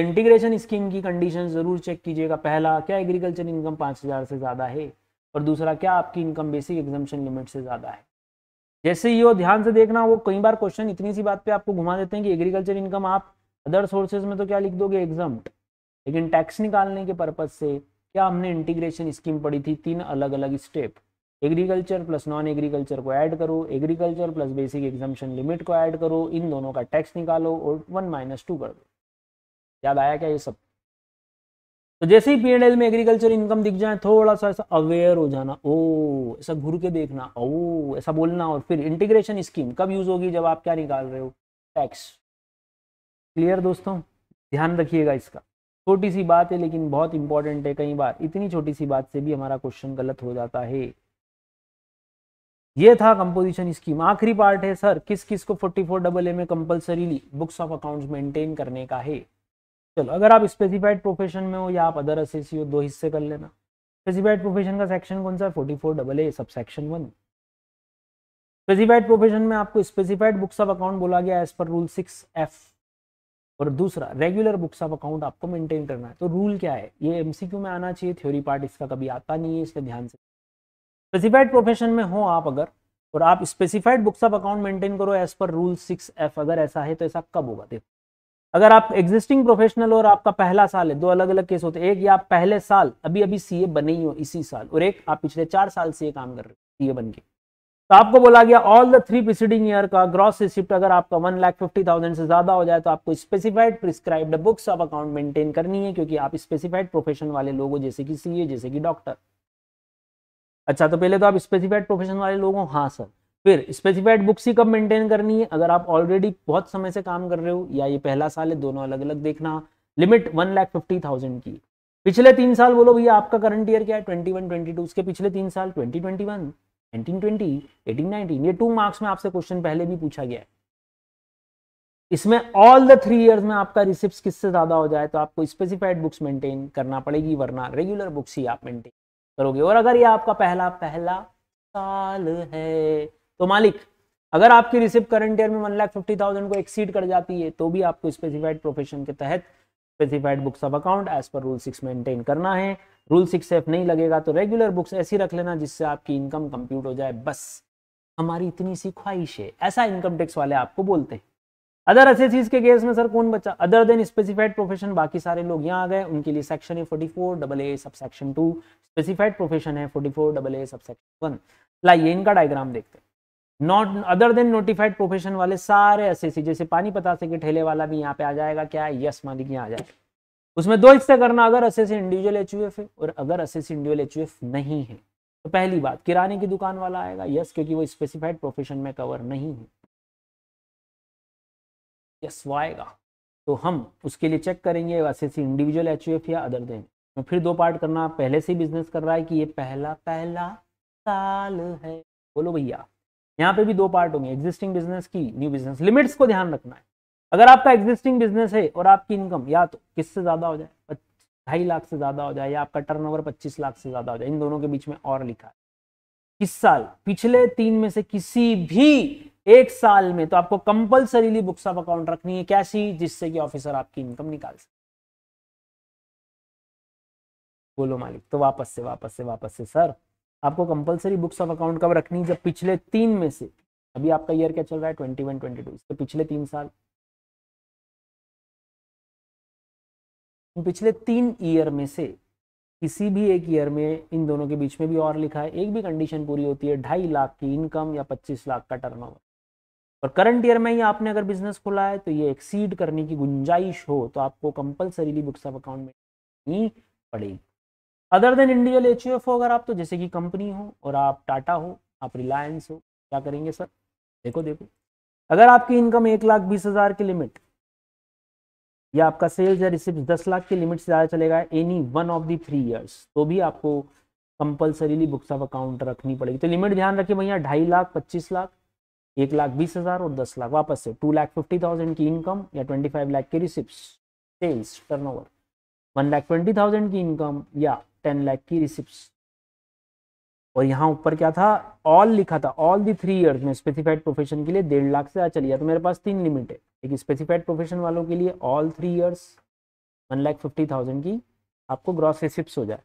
इंटीग्रेशन स्कीम की कंडीशन जरूर चेक कीजिएगा पहला क्या एग्रीकल्चर इनकम पाँच हज़ार से ज़्यादा है और दूसरा क्या आपकी इनकम बेसिक एग्जामेशन लिमिट से ज़्यादा है जैसे ही हो ध्यान से देखना वो कई बार क्वेश्चन इतनी सी बात पे आपको घुमा देते हैं कि एग्रीकल्चर इनकम आप अदर सोर्सेज में तो क्या लिख दोगे एग्जाम लेकिन टैक्स निकालने के पर्पज से क्या हमने इंटीग्रेशन स्कीम पढ़ी थी तीन अलग अलग step agriculture plus non agriculture को ऐड करो agriculture plus basic exemption limit को ऐड करो इन दोनों का टैक्स निकालो और वन माइनस टू कर दो याद आया क्या ये सब तो जैसे ही पी में एग्रीकल्चर इनकम दिख जाए थोड़ा सा ऐसा अवेयर हो जाना ओ ऐसा घूर के देखना ओ ऐसा बोलना और फिर इंटीग्रेशन स्कीम कब यूज होगी जब आप क्या निकाल रहे हो टैक्स क्लियर दोस्तों ध्यान रखिएगा इसका छोटी सी बात है लेकिन बहुत इंपॉर्टेंट है कई बार इतनी छोटी सी बात से भी हमारा क्वेश्चन गलत हो जाता है ये था कंपोजिशन स्कीम आखिरी पार्ट है सर किस किस को फोर्टी फोर डबल ए में compulsorily books of accounts maintain करने का है चलो अगर आप स्पेसिफाइड प्रोफेशन में हो या आप अदर एस हो दो हिस्से कर लेना स्पेसिफाइड प्रोफेशन का सेक्शन कौन सा है forty four double A sub section one specified profession में आपको स्पेसिफाइड बुक्स ऑफ अकाउंट बोला गया as per rule six F और दूसरा रेगुलर बुक्स ऑफ अकाउंट आपको मेंटेन करना है तो रूल क्या है ये एमसीक्यू में आना चाहिए थ्योरी पार्ट इसका कभी आता नहीं है इसलिए ध्यान से स्पेसिफाइड प्रोफेशन में हो आप अगर और आप specified books of account maintain करो as per rule six F अगर ऐसा है तो ऐसा कब होगा देखो अगर आप एग्जिस्टिंग प्रोफेशनल और आपका पहला साल है दो अलग अलग केस होते हैं एक या आप पहले साल अभी अभी सीए बने ही हो इसी साल और एक आप पिछले चार साल से काम कर रहे हो सीए बन के तो आपको बोला गया all the three preceding year का ग्रॉस रिसिप्ट अगर आपका वन लाख फिफ्टी थाउजेंड से ज्यादा हो जाए तो आपको specified prescribed books of account maintain करनी है क्योंकि आप स्पेसिफाइड प्रोफेशन वाले लोग हो जैसे कि सीए जैसे कि डॉक्टर अच्छा तो पहले तो आप स्पेसिफाइड प्रोफेशन वाले लोग हो हाँ सर फिर स्पेसिफाइड बुक्स ही कब मेंटेन करनी है अगर आप ऑलरेडी बहुत समय से काम कर रहे हो या ये पहला साल है दोनों अलग अलग देखना limit one lakh fifty thousand की पिछले तीन साल बोलो भैया आपका करंट ईयर क्या है ट्वेंटी वन ट्वेंटी टू उसके पिछले तीन साल twenty twenty one nineteen twenty eighteen nineteen ये टू मार्क्स में आपसे क्वेश्चन पहले भी पूछा गया है इसमें ऑल द थ्री इयर्स में आपका रिसिप्ट किससे ज्यादा हो जाए तो आपको स्पेसिफाइड बुक्स मेंटेन करना पड़ेगी वरना रेगुलर बुक्स ही आप मेंटेन करोगे और अगर ये आपका पहला पहला साल है तो मालिक अगर आपकी रिसिप करंट ईयर में वन लाख फिफ्टी थाउजेंड को एक्सीड कर जाती है तो भी आपको स्पेसिफाइड प्रोफेशन के तहत specified books of account as per rule six maintain करना है रूल सिक्स एफ नहीं लगेगा तो रेगुलर बुक्स ऐसी रख लेना जिससे आपकी इनकम कंप्यूट हो जाए बस हमारी इतनी सी ख्वाहिश है ऐसा इनकम टैक्स वाले आपको बोलते हैं अदर ऐसे चीज के केस में सर कौन बचा अदर देन स्पेसिफाइड प्रोफेशन बाकी सारे लोग यहाँ आ गए उनके लिए सेक्शन है forty four double A sub section two specified profession है forty four double A sub section one लाइए इनका डायग्राम देखते हैं not other than notified profession वाले सारे एसएससी जैसे पानी पतासे के ठेले वाला भी यहाँ पे आ जाएगा क्या है यस मालिक यहाँ आ जाएगा उसमें दो हिस्से करना अगर एसएससी इंडिविजुअल एच है और अगर एसएससी इंडिविजुअल एच नहीं है तो पहली बात किराने की दुकान वाला आएगा यस क्योंकि वो स्पेसिफाइड प्रोफेशन में कवर नहीं है यस वो आएगा तो हम उसके लिए चेक करेंगे एसएससी इंडिविजुअल एच या अदर देन तो फिर दो पार्ट करना पहले से बिजनेस कर रहा है कि ये पहला पहला साल है बोलो भैया यहाँ पे भी दो पार्ट होंगे एग्जिस्टिंग बिजनेस की न्यू बिजनेस लिमिट्स को ध्यान रखना है अगर आपका एग्जिस्टिंग बिजनेस है और आपकी इनकम या तो किससे ज्यादा हो जाए ढाई लाख से ज्यादा हो जाए या आपका टर्नओवर 25 लाख से ज्यादा हो जाए इन दोनों के बीच में और लिखा है किस साल पिछले तीन में से किसी भी एक साल में तो आपको कंपल्सरीली बुक्स ऑफ अकाउंट रखनी है कैसी जिससे कि ऑफिसर आपकी इनकम निकाल सके बोलो मालिक तो वापस से वापस से वापस से सर आपको कंपलसरी बुक्स ऑफ अकाउंट कब रखनी जब पिछले तीन में से अभी आपका ईयर क्या चल रहा है ट्वेंटी वन ट्वेंटी टू इसके पिछले तीन साल पिछले तीन ईयर में से किसी भी एक ईयर में इन दोनों के बीच में भी और लिखा है एक भी कंडीशन पूरी होती है ढाई लाख की इनकम या पच्चीस लाख का टर्नओवर और करंट ईयर में ही आपने अगर बिजनेस खोला है तो ये एक्सीड करने की गुंजाइश हो तो आपको कंपलसरीली बुक्स ऑफ अकाउंट में पड़ेगी अदर देन इंडिविजुअल एच हो अगर आप तो जैसे कि कंपनी हो और आप टाटा हो आप रिलायंस हो क्या करेंगे सर देखो देखो अगर आपकी इनकम एक लाख बीस हज़ार की लिमिट या आपका सेल्स या रिसिप्ट दस लाख की लिमिट से ज़्यादा चलेगा any one of the three years तो भी आपको कंपलसरीली बुक्स ऑफ अकाउंट रखनी पड़ेगी तो लिमिट ध्यान रखिए भैया ढाई लाख पच्चीस लाख एक लाख बीस हज़ार और दस लाख वापस से टू लाख फिफ्टी थाउजेंड की इनकम या ट्वेंटी फाइव लाख की receipt sales turnover one lakh twenty thousand की इनकम या टेन लाख की रिसिप्ट और यहाँ ऊपर क्या था ऑल लिखा था ऑल दी थ्री ईयर्स में स्पेसिफाइड प्रोफेशन के लिए डेढ़ लाख से आ अच्छा चलिए तो मेरे पास तीन लिमिट है एक स्पेसिफाइड प्रोफेशन वालों के लिए all three years one lakh fifty thousand की आपको ग्रॉस रिसिप्ट हो जाए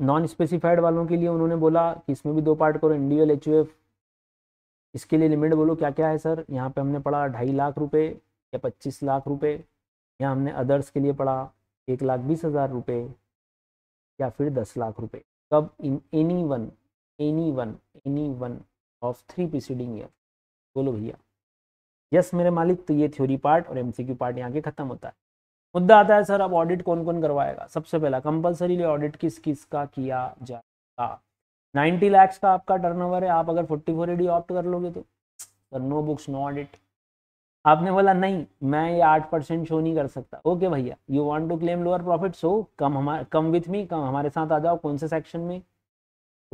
नॉन स्पेसिफाइड वालों के लिए उन्होंने बोला कि इसमें भी दो पार्ट करो इंडिविजुअल एच इसके लिए लिमिट बोलो क्या क्या है सर यहाँ पे हमने पढ़ा ढाई लाख रुपए या पच्चीस लाख रुपए या हमने अदर्स के लिए पढ़ा एक लाख बीस हज़ार रुपये या फिर दस लाख रुपये कब in any one any one any one of three preceding year बोलो भैया यस मेरे मालिक तो ये थ्योरी पार्ट और एमसीक्यू पार्ट यहाँ के खत्म होता है मुद्दा आता है सर अब ऑडिट कौन कौन करवाएगा सबसे पहला कंपलसरी ऑडिट किस किस का किया जाएगा नाइन्टी लैक्स का आपका टर्नओवर है आप अगर फोर्टी फोर ऑप्ट कर लोगे तो sir no books no audit आपने बोला नहीं मैं ये आठ परसेंट शो नहीं कर सकता ओके भैया you want to claim lower profit so come हमारे कम विथ मी कम हमारे साथ आ जाओ कौन से सेक्शन में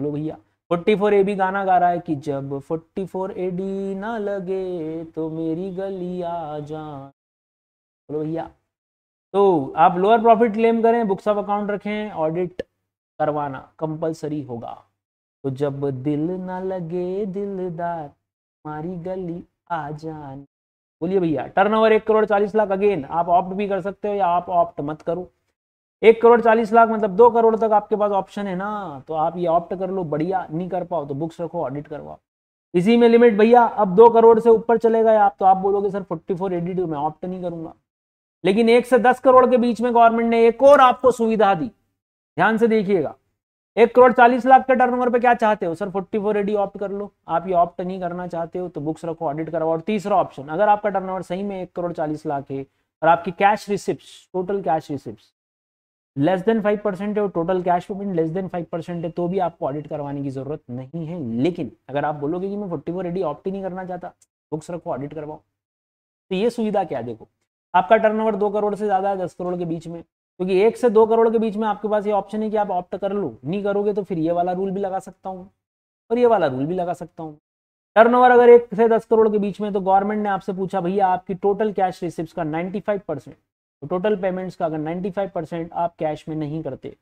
बोलो भैया फोर्टी फोर ए भी गाना गा रहा है कि जब फोर्टी फोर ए डी ना लगे तो मेरी गली आ जा बोलो भैया तो आप लोअर प्रॉफिट क्लेम करें बुक्स ऑफ अकाउंट रखें ऑडिट करवाना कंपल्सरी होगा तो जब दिल ना लगे दिलदार हमारी गली आ जाने बोलिए भैया टर्नओवर एक करोड़ चालीस लाख अगेन आप ऑप्ट भी कर सकते हो या आप ऑप्ट मत करो एक करोड़ चालीस लाख मतलब दो करोड़ तक आपके पास ऑप्शन है ना तो आप ये ऑप्ट कर लो बढ़िया नहीं कर पाओ तो बुक्स रखो ऑडिट करवाओ इसी में लिमिट भैया अब दो करोड़ से ऊपर चले गए आप तो आप बोलोगे सर फोर्टी फोर एडिट मैं ऑप्ट नहीं करूंगा लेकिन एक से दस करोड़ के बीच में गवर्नमेंट ने एक और आपको सुविधा दी ध्यान से देखिएगा एक करोड़ चालीस लाख के टर्नओवर पे क्या चाहते हो sir forty four AD opt कर लो आप ये ऑप्ट नहीं करना चाहते हो तो बुक्स रखो ऑडिट करवाओ और तीसरा ऑप्शन अगर आपका टर्नओवर सही में एक करोड़ चालीस लाख है और आपकी cash receipts total cash receipts less than five percent है और total cash payment less than five percent है तो भी आपको ऑडिट करवाने की जरूरत नहीं है लेकिन अगर आप बोलोगे कि मैं फोर्टी फोर एडी ऑप्ट ही नहीं करना चाहता बुक्स रखो ऑडिट करवाओ तो ये सुविधा क्या देखो आपका टर्नओवर दो करोड़ से ज्यादा है दस करोड़ के बीच में क्योंकि एक से दो करोड़ के बीच में आपके पास ये ऑप्शन है कि आप ऑप्ट कर लो नहीं करोगे तो फिर ये वाला रूल भी लगा सकता हूँ और ये वाला रूल भी लगा सकता हूँ टर्नओवर अगर एक से दस करोड़ के बीच में तो गवर्नमेंट ने आपसे पूछा भैया आपकी टोटल कैश रिसिप्ट का नाइन्टी परसेंट तो टोटल पेमेंट्स का अगर नाइन्टी आप कैश में नहीं करते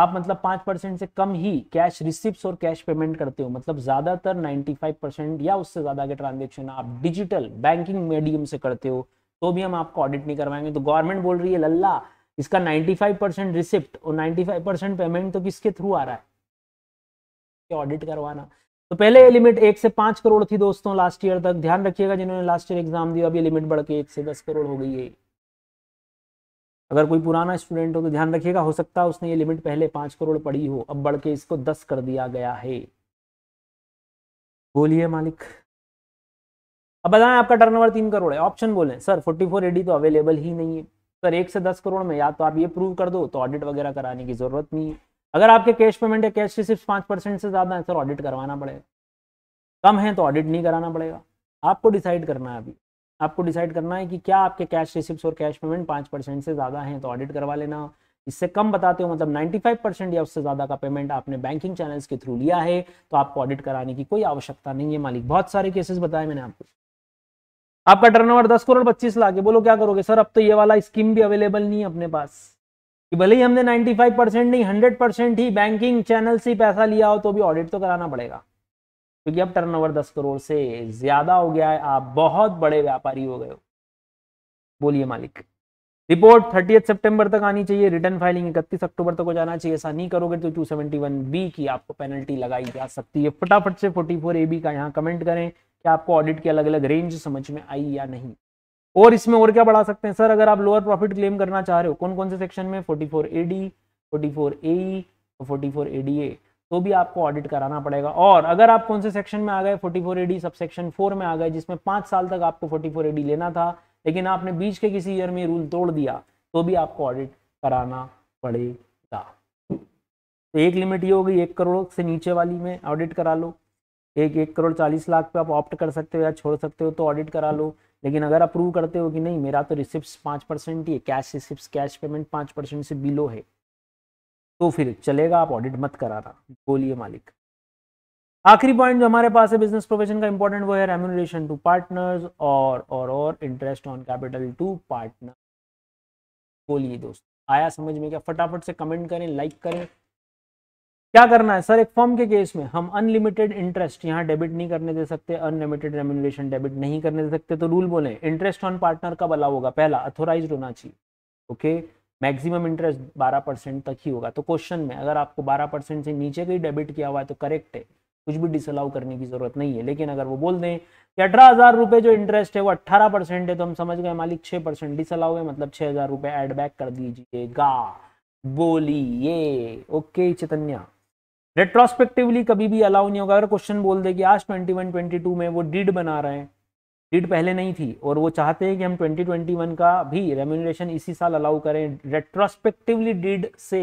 आप मतलब पाँच परसेंट से कम ही कैश रिसिप्ट और कैश पेमेंट करते हो मतलब ज़्यादातर फाइव परसेंट या उससे ज़्यादा के ट्रांजेक्शन आप डिजिटल बैंकिंग मीडियम से करते हो तो भी हम आपको ऑडिट नहीं करवाएंगे तो गवर्नमेंट बोल रही है लल्ला इसका 95 परसेंट रिसिप्ट और 95 परसेंट पेमेंट तो किसके थ्रू आ रहा है ऑडिट करवाना तो पहले ये लिमिट एक से पांच करोड़ थी दोस्तों लास्ट ईयर तक ध्यान रखिएगा जिन्होंने लास्ट ईयर एग्जाम दिया अब ये लिमिट बढ़ के एक से दस करोड़ हो गई है अगर कोई पुराना स्टूडेंट हो तो ध्यान रखिएगा हो सकता है उसने ये लिमिट पहले पांच करोड़ पड़ी हो अब बढ़ के इसको दस कर दिया गया है बोलिए मालिक अब बताएं आपका टर्नओवर तीन करोड़ है ऑप्शन बोले सर फोर्टी फोर एडी तो अवेलेबल ही नहीं है सर एक से दस करोड़ में या तो आप ये प्रूव कर दो तो ऑडिट वगैरह कराने की जरूरत नहीं है अगर आपके कैश पेमेंट या कैश रिसिप्ट पाँच परसेंट से ज़्यादा है सर ऑडिट करवाना पड़ेगा कम है तो ऑडिट नहीं कराना पड़ेगा आपको डिसाइड करना है अभी आपको डिसाइड करना है कि क्या आपके कैश रिसिप्ट और कैश पेमेंट पाँच परसेंट से ज़्यादा हैं तो ऑडिट करवा लेना इससे कम बताते हो मतलब फाइव परसेंट या उससे ज़्यादा का पेमेंट आपने बैंकिंग चैनल्स के थ्रू लिया है तो आपको ऑडिट कराने की कोई आवश्यकता नहीं है मालिक बहुत सारे केसेस बताए मैंने आपको आपका टर्नओवर 10 करोड़ 25 लाख है बोलो क्या करोगे सर अब तो ये वाला स्कीम भी अवेलेबल नहीं है अपने पास कि भले ही हमने 95 परसेंट नहीं 100 परसेंट ही बैंकिंग चैनल से पैसा लिया हो तो भी ऑडिट तो कराना पड़ेगा क्योंकि अब टर्नओवर 10 करोड़ से ज्यादा हो गया है आप बहुत बड़े व्यापारी हो गए हो बोलिए मालिक रिपोर्ट थर्टी सितंबर तक आनी चाहिए रिटर्न फाइलिंग इकतीस अक्टूबर तक हो जाना चाहिए ऐसा नहीं करोगे तो टू बी की आपको पेनल्टी लगाई जा सकती है फटाफट से फोर्टी ए बी का यहाँ कमेंट करें क्या आपको ऑडिट की अलग अलग रेंज समझ में आई या नहीं और इसमें और क्या बढ़ा सकते हैं सर अगर आप लोअर प्रॉफिट क्लेम करना चाह रहे हो कौन कौन से सेक्शन में 44 एडी 44 एई और 44 ए तो भी आपको ऑडिट कराना पड़ेगा और अगर आप कौन से सेक्शन में आ गए 44 एडी सब सेक्शन फोर में आ गए जिसमें पांच साल तक आपको 44 एडी लेना था लेकिन आपने बीच के किसी ईयर में रूल तोड़ दिया तो भी आपको ऑडिट कराना पड़ेगा तो एक लिमिट ये होगी एक करोड़ से नीचे वाली में ऑडिट करा लो एक एक करोड़ चालीस लाख पे आप ऑप्ट कर सकते हो या छोड़ सकते हो तो ऑडिट करा लो लेकिन अगर अप्रूव करते हो कि नहीं मेरा तो रिसिप्ट पाँच परसेंट ही है कैश रिसिप्ट कैश पेमेंट पाँच परसेंट से बिलो है तो फिर चलेगा आप ऑडिट मत कराना बोलिए मालिक आखिरी पॉइंट जो हमारे पास है बिजनेस प्रोफेशन का इंपॉर्टेंट वो है रेम्यूनरेशन टू पार्टनर्स और और और interest on capital to partner बोलिए दोस्त आया समझ में क्या फटाफट से कमेंट करें लाइक करें क्या करना है सर एक फॉर्म के केस में हम अनलिमिटेड इंटरेस्ट यहाँ डेबिट नहीं करने दे सकते अनलिमिटेड रेम्यूलेशन डेबिट नहीं करने दे सकते तो रूल बोले इंटरेस्ट ऑन पार्टनर कब अलाव होगा पहला अथोराइज होना चाहिए ओके मैक्सिमम इंटरेस्ट 12 परसेंट तक ही होगा तो क्वेश्चन में अगर आपको 12 परसेंट से नीचे का ही डेबिट किया हुआ है तो करेक्ट है कुछ भी डिसअलाउ करने की जरूरत नहीं है लेकिन अगर वो बोल दें कि अठारह हजार जो इंटरेस्ट है वो अट्ठारह परसेंट है तो हम समझ गए मालिक छः परसेंट डिसअलाउ है मतलब छः हजार रुपए एड बैक कर दीजिएगा बोलिए ओके चैतन्या रेट्रोस्पेक्टिवली कभी भी अलाउ नहीं होगा अगर क्वेश्चन बोल दे कि आज 21 22 में वो डिड बना रहे हैं डिड पहले नहीं थी और वो चाहते हैं कि हम 2021 का भी रेम्यूनरेशन इसी साल अलाउ करें रेट्रोस्पेक्टिवली डिड से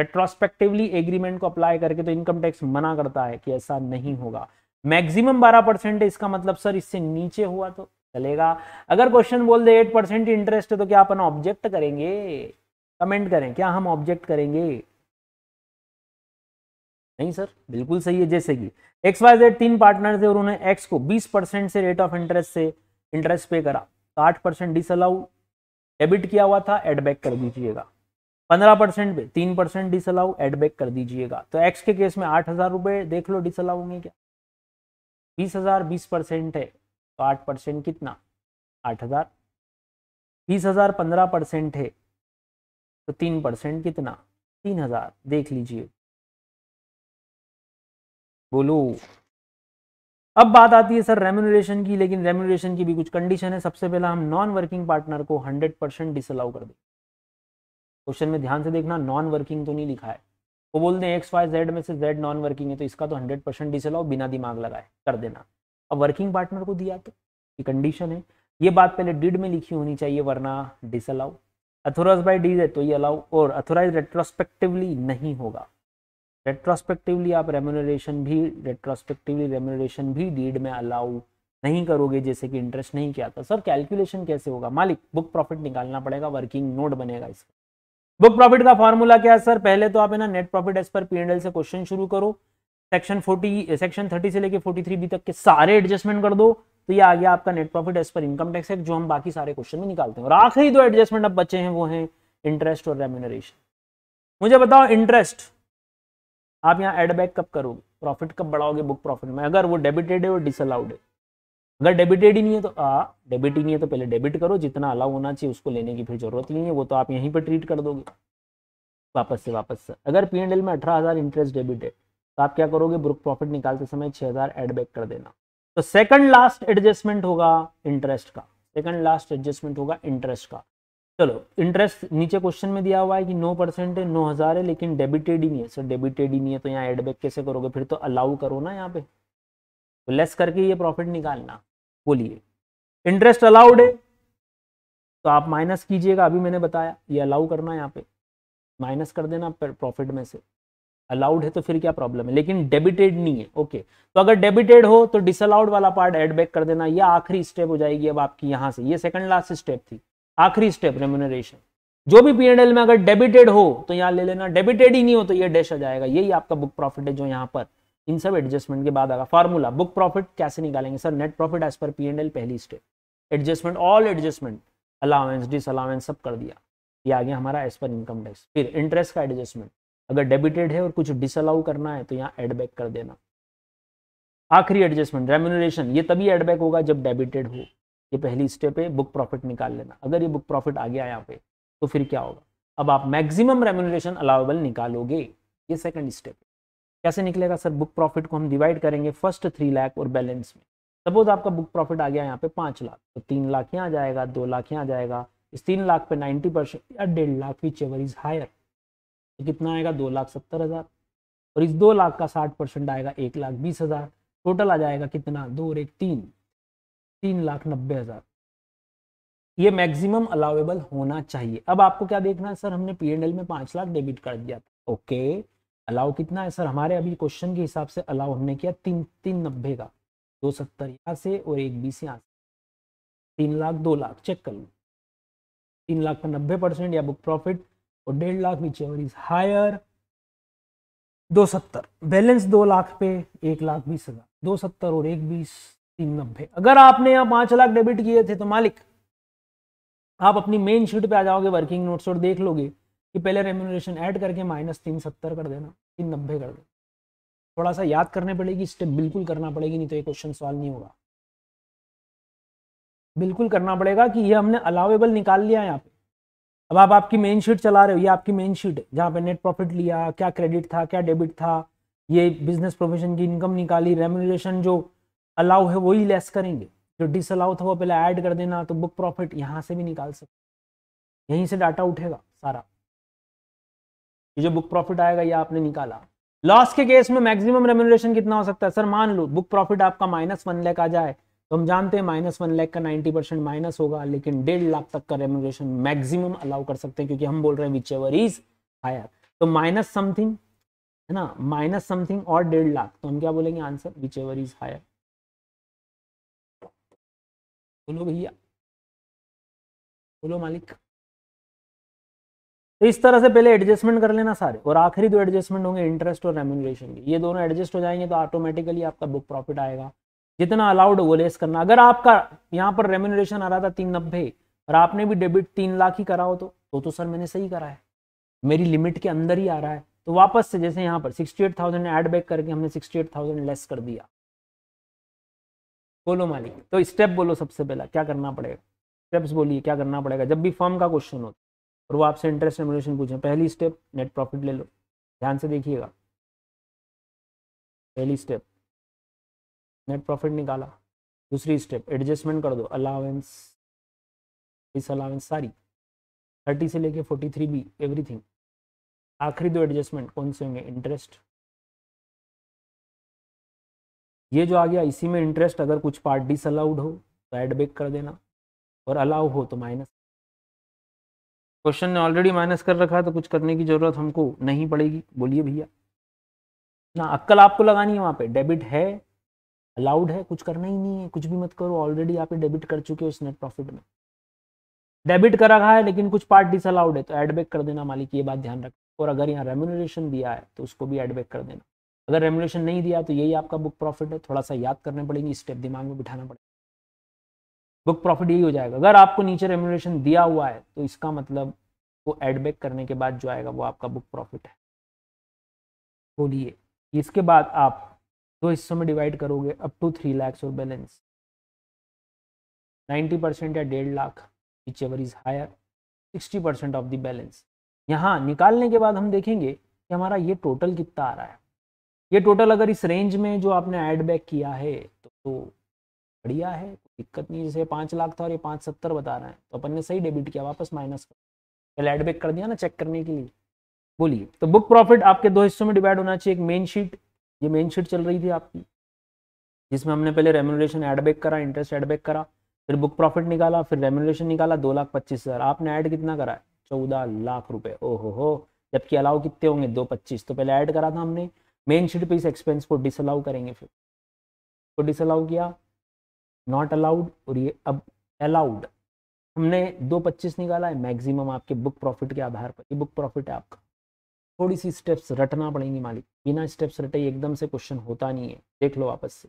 रेट्रोस्पेक्टिवली एग्रीमेंट को अप्लाई करके तो इनकम टैक्स मना करता है कि ऐसा नहीं होगा मैक्सिमम 12 परसेंट है इसका मतलब सर इससे नीचे हुआ तो चलेगा अगर क्वेश्चन बोल दे एट परसेंट इंटरेस्ट है तो क्या अपन ऑब्जेक्ट करेंगे कमेंट करें क्या हम ऑब्जेक्ट करेंगे नहीं सर बिल्कुल सही है जैसे कि एक्स वाई जेड तीन पार्टनर थे और उन्होंने एक्स को 20 परसेंट से रेट ऑफ इंटरेस्ट से इंटरेस्ट पे करा तो आठ परसेंट डिसअलाउ डेबिट किया हुआ था एडबैक कर दीजिएगा पंद्रह परसेंट पे तीन परसेंट डिसअलाउ एडबैक कर दीजिएगा तो एक्स के केस में आठ हजार रुपये देख लो डिसअलाउ होंगे क्या बीस हजार बीस परसेंट है तो आठ परसेंट कितना आठ हजार बीस हजार पंद्रह परसेंट है तो तीन परसेंट कितना तीन हजार देख लीजिए बोलो अब बात आती है सर रेम्यूनरेशन की लेकिन रेम्यूनरेशन की भी कुछ कंडीशन है सबसे पहला हम नॉन वर्किंग पार्टनर को 100 परसेंट डिसअलाउ कर दें क्वेश्चन में ध्यान से देखना नॉन वर्किंग तो नहीं लिखा है वो बोलते हैं एक्स वाई जेड में से जेड नॉन वर्किंग है तो इसका तो हंड्रेड परसेंट डिसअलाउ बिना दिमाग लगाए कर देना अब वर्किंग पार्टनर को दिया तो ये कंडीशन है ये बात पहले डिड में लिखी होनी चाहिए वरना डिसअलाउ अथोराइज बाई डीज है तो ये अलाउ और अथोराइज रेट्रोस्पेक्टिवली नहीं होगा रेट्रोस्पेक्टिवली आप रेमोनोरेशन भी रेट्रोस्पेक्टिवली रेमोनोरेशन भी डीड में अलाउ नहीं करोगे जैसे कि इंटरेस्ट नहीं किया था सर कैलकुलेशन कैसे होगा मालिक बुक प्रॉफिट निकालना पड़ेगा वर्किंग नोट बनेगा इसका बुक प्रॉफिट का फॉर्मूला क्या है सर पहले तो आप है ना net profit as per P से क्वेश्चन शुरू करो सेक्शन 40 सेक्शन 30 से लेके 43 बी तक के सारे एडजस्टमेंट कर दो तो ये आ गया आपका net profit as per income tax act जो हम बाकी सारे क्वेश्चन में निकालते हैं और आखिरी दो एडजस्टमेंट अब बचे हैं वो है इंटरेस्ट और रेम्यूनरेशन मुझे बताओ इंटरेस्ट आप यहाँ एड बैक कब करोगे प्रॉफिट कब बढ़ाओगे बुक प्रॉफिट में अगर वो डेबिटेड है और डिसअलाउड है अगर डेबिटेड ही नहीं है तो आ डेबिट ही नहीं है तो पहले डेबिट करो जितना अलाउ होना चाहिए उसको लेने की फिर जरूरत नहीं है वो तो आप यहीं पर ट्रीट कर दोगे वापस से वापस से अगर पी एंड एल में अठारह हज़ार इंटरेस्ट डेबिट है तो आप क्या करोगे बुक प्रॉफिट निकालते समय छः हज़ार एड बैक कर देना तो सेकंड लास्ट एडजस्टमेंट होगा इंटरेस्ट का सेकंड लास्ट एडजस्टमेंट होगा इंटरेस्ट का चलो इंटरेस्ट नीचे क्वेश्चन में दिया हुआ है कि नौ परसेंट है नौ हजार है लेकिन डेबिटेड ही नहीं है सर डेबिटेड ही नहीं है तो यहाँ एडबैक कैसे करोगे फिर तो अलाउ करो ना यहाँ पे तो लेस करके ये प्रॉफिट निकालना बोलिए इंटरेस्ट अलाउड है तो आप माइनस कीजिएगा अभी मैंने बताया ये अलाउ करना यहाँ पे माइनस कर देना प्रॉफिट में से अलाउड है तो फिर क्या प्रॉब्लम है लेकिन डेबिटेड नहीं है ओके तो अगर डेबिटेड हो तो डिसअलाउड वाला पार्ट एडबैक कर देना यह आखिरी स्टेप हो जाएगी अब आपकी यहाँ से ये सेकंड लास्ट स्टेप थी आखिरी स्टेप रेम्यूनरेशन जो भी पीएनएल में अगर डेबिटेड हो तो यहाँ ले लेना डेबिटेड ही नहीं हो तो ये डैश आ जाएगा यही आपका बुक प्रॉफिट है जो यहाँ पर इन सब एडजस्टमेंट के बाद आगा फार्मूला बुक प्रॉफिट कैसे निकालेंगे sir net profit as per P and L पहली step adjustment all adjustment allowance disallowance सब कर दिया ये आ गया हमारा एज पर इनकम टैक्स फिर इंटरेस्ट का एडजस्टमेंट अगर डेबिटेड है और कुछ डिसअलाउ करना है तो यहाँ एडबैक कर देना आखिरी एडजस्टमेंट रेम्यूनरेशन ये तभी एडबैक होगा जब डेबिटेड हो ये पहली स्टेप है बुक प्रॉफिट निकाल लेना अगर ये बुक प्रॉफिट आ गया यहाँ पे तो फिर क्या होगा अब आप मैक्सिमम रेम्यूनरेशन अलाउेबल निकालोगे ये सेकंड स्टेप है कैसे निकलेगा सर बुक प्रॉफिट को हम डिवाइड करेंगे फर्स्ट थ्री लाख और बैलेंस में सपोज आपका बुक प्रॉफिट आ गया यहाँ पे पाँच लाख तो तीन लाख यहाँ जाएगा दो लाख यहाँ जाएगा इस तीन लाख पे नाइन्टी परसेंट या डेढ़ lakh whichever is higher तो कितना आएगा दो लाख सत्तर हज़ार और इस दो लाख का साठ परसेंट आएगा एक लाख बीस हज़ार टोटल आ जाएगा कितना दो और एक तीन तीन लाख नब्बे हजार ये मैक्सिमम अलाउेबल होना चाहिए अब आपको क्या देखना है सर हमने पी में पांच लाख डेबिट कर दिया था ओके अलाउ कितना है सर हमारे अभी क्वेश्चन के हिसाब से अलाउ हमने किया तीन तीन नब्बे का दो सत्तर यहाँ से और एक बीस यहाँ से तीन लाख दो लाख चेक कर लो तीन लाख का नब्बे परसेंट या बुक प्रॉफिट और डेढ़ लाख नीचे और इज हायर दो सत्तर बैलेंस दो लाख पे एक लाख बीस हजार दो सत्तर और एक बीस तीन नब्बे अगर आपने यहाँ पांच लाख डेबिट किए थे तो मालिक आप अपनी मेन शीट पे आ जाओगे वर्किंग नोट्स और देख लोगे कि पहले रेम्यूनरेशन ऐड करके माइनस तीन सत्तर कर देना तीन नब्बे कर देना थोड़ा सा याद करने पड़ेगी स्टेप बिल्कुल करना पड़ेगी नहीं तो ये क्वेश्चन सॉल्व नहीं होगा बिल्कुल करना पड़ेगा कि ये हमने अलावेबल निकाल लिया यहाँ पे अब आप आपकी मेन शीट चला रहे हो ये आपकी मेन शीट है जहाँ पे नेट प्रॉफिट लिया क्या क्रेडिट था क्या डेबिट था ये बिजनेस प्रोफेशन की इनकम निकाली रेम्यूनरेशन जो अलाउ है वही लेस करेंगे जो डिस अलाउ था वो पहले ऐड कर देना तो बुक प्रॉफिट यहाँ से भी निकाल सकते यहीं से डाटा उठेगा सारा ये जो बुक प्रॉफिट आएगा ये आपने निकाला लॉस के केस में मैक्सिमम रेम्यूनरेशन कितना हो सकता है सर मान लो बुक प्रॉफिट आपका माइनस वन लैख आ जाए तो हम जानते हैं माइनस वन लैख का नाइनटी परसेंट माइनस होगा लेकिन डेढ़ लाख तक का रेम्यूनरेशन मैक्सिमम अलाउ कर सकते हैं क्योंकि हम बोल रहे हैं विच एवर इज हायर तो माइनस समथिंग है ना माइनस समथिंग और डेढ़ लाख तो हम क्या बोलेंगे answer whichever is higher बोलो भैया बोलो मालिक तो इस तरह से पहले एडजस्टमेंट कर लेना सारे और आखिरी दो एडजस्टमेंट होंगे इंटरेस्ट और रेम्यूनरेशन के ये दोनों एडजस्ट हो जाएंगे तो ऑटोमेटिकली आपका बुक प्रॉफिट आएगा जितना अलाउड वो लेस करना अगर आपका यहाँ पर रेम्यूनरेशन आ रहा था तीन नब्बे और आपने भी डेबिट तीन लाख ही करा हो तो तो, तो सर मैंने सही करा है मेरी लिमिट के अंदर ही आ रहा है तो वापस से जैसे यहाँ पर sixty eight thousand add back करके हमने सिक्सटी एट थाउजेंड लेस कर दिया बोलो मालिक तो स्टेप बोलो सबसे पहला क्या करना पड़ेगा स्टेप्स बोलिए क्या करना पड़ेगा जब भी फॉर्म का क्वेश्चन हो और वो आपसे इंटरेस्ट रेमोलेशन पूछें पहली स्टेप नेट प्रॉफिट ले लो ध्यान से देखिएगा पहली स्टेप नेट प्रॉफिट निकाला दूसरी स्टेप एडजस्टमेंट कर दो अलावेंस इस अलावेंस सारी थर्टी से लेके फोर्टी थ्री बी एवरीथिंग आखिरी दो एडजस्टमेंट कौन से होंगे इंटरेस्ट ये जो आ गया इसी में इंटरेस्ट अगर कुछ पार्ट डिस अलाउड हो तो एड कर देना और अलाउ हो तो माइनस क्वेश्चन ने ऑलरेडी माइनस कर रखा है तो कुछ करने की ज़रूरत हमको नहीं पड़ेगी बोलिए भैया ना अक्कल आपको लगानी है वहाँ पे डेबिट है अलाउड है कुछ करना ही नहीं है कुछ भी मत करो ऑलरेडी आप डेबिट कर चुके हो इस नेट प्रॉफिट में डेबिट कर रखा है लेकिन कुछ पार्ट डिस अलाउड है तो एडबैक कर देना मालिक ये बात ध्यान रख और अगर यहाँ रेम्यूनरेशन दिया है तो उसको भी एडबैक कर देना अगर रेमुलेशन नहीं दिया तो यही आपका बुक प्रॉफिट है थोड़ा सा याद करने पड़ेगी स्टेप दिमाग में बिठाना पड़ेगा बुक प्रॉफिट यही हो जाएगा अगर आपको नीचे रेमुलेशन दिया हुआ है तो इसका मतलब वो एडबैक करने के बाद जो आएगा वो आपका बुक प्रॉफिट है बोलिए इसके बाद आप दो हिस्सों में डिवाइड करोगे अप टू थ्री लैक्स और बैलेंस नाइन्टी परसेंट या डेढ़ lakh whichever is higher sixty percent of the balance यहाँ निकालने के बाद हम देखेंगे कि हमारा ये टोटल कितना आ रहा है ये टोटल अगर इस रेंज में जो आपने ऐड बैक किया है तो, तो बढ़िया है दिक्कत नहीं जैसे पाँच लाख था और ये पाँच सत्तर बता रहे हैं तो अपन ने सही डेबिट किया वापस माइनस कर पहले ऐड बैक कर दिया ना चेक करने के लिए बोलिए तो बुक प्रॉफिट आपके दो हिस्सों में डिवाइड होना चाहिए एक मेन शीट ये मेन शीट चल रही थी आपकी जिसमें हमने पहले रेमोलेशन ऐड बैक करा इंटरेस्ट ऐड बैक करा फिर बुक प्रॉफिट निकाला फिर रेमोलेशन निकाला दो लाख पच्चीस हज़ार आपने ऐड कितना करा है चौदह लाख रुपए ओहो हो जबकि अलाउ कितने होंगे दो पच्चीस तो पहले ऐड करा था हमने मेन शीट पे इस एक्सपेंस को डिसअलाउ करेंगे फिर तो डिसअलाउ किया नॉट अलाउड और ये अब अलाउड हमने दो पच्चीस निकाला है मैक्सिमम आपके बुक प्रॉफिट के आधार पर ये बुक प्रॉफिट है आपका थोड़ी सी स्टेप्स रटना पड़ेंगी मालिक बिना स्टेप्स रटे एकदम से क्वेश्चन होता नहीं है देख लो वापस से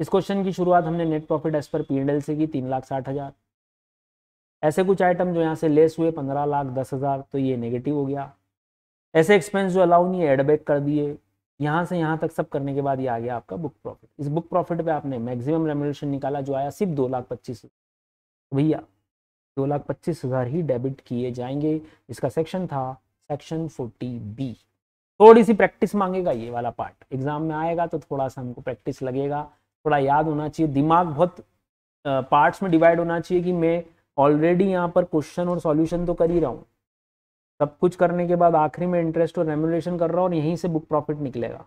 इस क्वेश्चन की शुरुआत हमने net profit as per P से की तीन लाख साठ हज़ार ऐसे कुछ आइटम जो यहाँ से लेस हुए पंद्रह लाख दस हज़ार तो ये नेगेटिव हो गया ऐसे एक्सपेंस जो अलाउ नहीं है एडबैक कर दिए यहाँ से यहाँ तक सब करने के बाद ये आ गया आपका बुक प्रॉफिट इस बुक प्रॉफिट पे आपने मैक्सिमम रेमोलेशन निकाला जो आया सिर्फ दो लाख पच्चीस भैया दो लाख पच्चीस हज़ार ही डेबिट किए जाएंगे इसका सेक्शन था सेक्शन फोर्टी बी थोड़ी सी प्रैक्टिस मांगेगा ये वाला पार्ट एग्जाम में आएगा तो थोड़ा सा हमको प्रैक्टिस लगेगा थोड़ा याद होना चाहिए दिमाग बहुत पार्ट्स में डिवाइड होना चाहिए कि मैं ऑलरेडी यहाँ पर क्वेश्चन और सॉल्यूशन तो कर ही रहा हूँ सब कुछ करने के बाद आखिरी में इंटरेस्ट और रेमुलेशन कर रहा हूँ और यहीं से बुक प्रॉफिट निकलेगा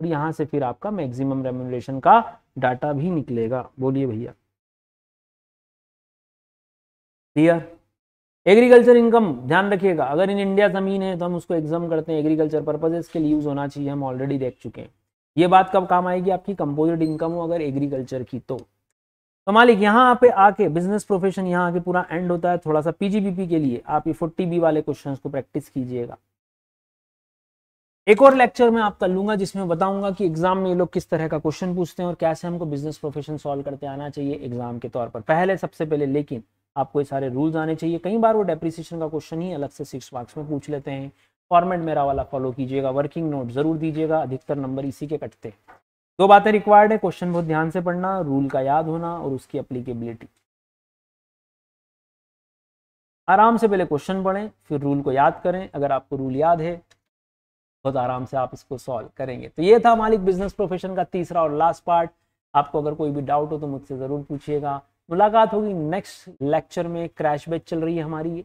और यहाँ से फिर आपका मैक्सिमम रेमुलेशन का डाटा भी निकलेगा बोलिए भैया क्लियर एग्रीकल्चर इनकम ध्यान रखिएगा अगर इन इंडिया ज़मीन है तो हम उसको एग्जाम करते हैं एग्रीकल्चर पर्पजेस के लिए यूज़ होना चाहिए हम ऑलरेडी देख चुके हैं ये बात कब काम आएगी आपकी कंपोजिट इनकम हो अगर एग्रीकल्चर की तो तो मालिक यहाँ पे आके बिजनेस प्रोफेशन यहाँ आके पूरा एंड होता है थोड़ा सा पीजीबीपी के लिए आप ये फोर्टी बी वाले क्वेश्चन को प्रैक्टिस कीजिएगा एक और लेक्चर में आपका लूंगा जिसमें बताऊंगा कि एग्जाम में ये लोग किस तरह का क्वेश्चन पूछते हैं और कैसे हमको बिजनेस प्रोफेशन सॉल्व करते आना चाहिए एग्जाम के तौर पर पहले सबसे पहले लेकिन आपको ये सारे रूल्स आने चाहिए कई बार वो डेप्रिसिएशन का क्वेश्चन ही अलग से सिक्स मार्क्स में पूछ लेते हैं फॉर्मेट मेरा वाला फॉलो कीजिएगा वर्किंग नोट जरूर दीजिएगा अधिकतर नंबर इसी के कटते हैं दो बातें रिक्वायर्ड है क्वेश्चन बहुत ध्यान से पढ़ना रूल का याद होना और उसकी अप्लीकेबिलिटी आराम से पहले क्वेश्चन पढ़ें फिर रूल को याद करें अगर आपको रूल याद है बहुत आराम से आप इसको सॉल्व करेंगे तो ये था मालिक बिजनेस प्रोफेशन का तीसरा और लास्ट पार्ट आपको अगर कोई भी डाउट हो तो मुझसे ज़रूर पूछिएगा मुलाकात होगी नेक्स्ट लेक्चर में क्रैश बैच चल रही है हमारी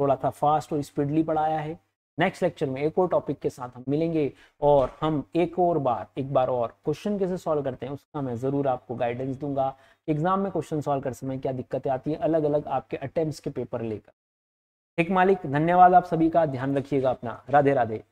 थोड़ा सा फास्ट और स्पीडली पढ़ाया है नेक्स्ट लेक्चर में एक और टॉपिक के साथ हम मिलेंगे और हम एक और बार एक बार और क्वेश्चन कैसे सॉल्व करते हैं उसका मैं ज़रूर आपको गाइडेंस दूंगा एग्जाम में क्वेश्चन सॉल्व कर समय क्या दिक्कतें आती हैं अलग अलग आपके अटेम्प्ट के पेपर लेकर ठीक मालिक धन्यवाद आप सभी का ध्यान रखिएगा अपना राधे राधे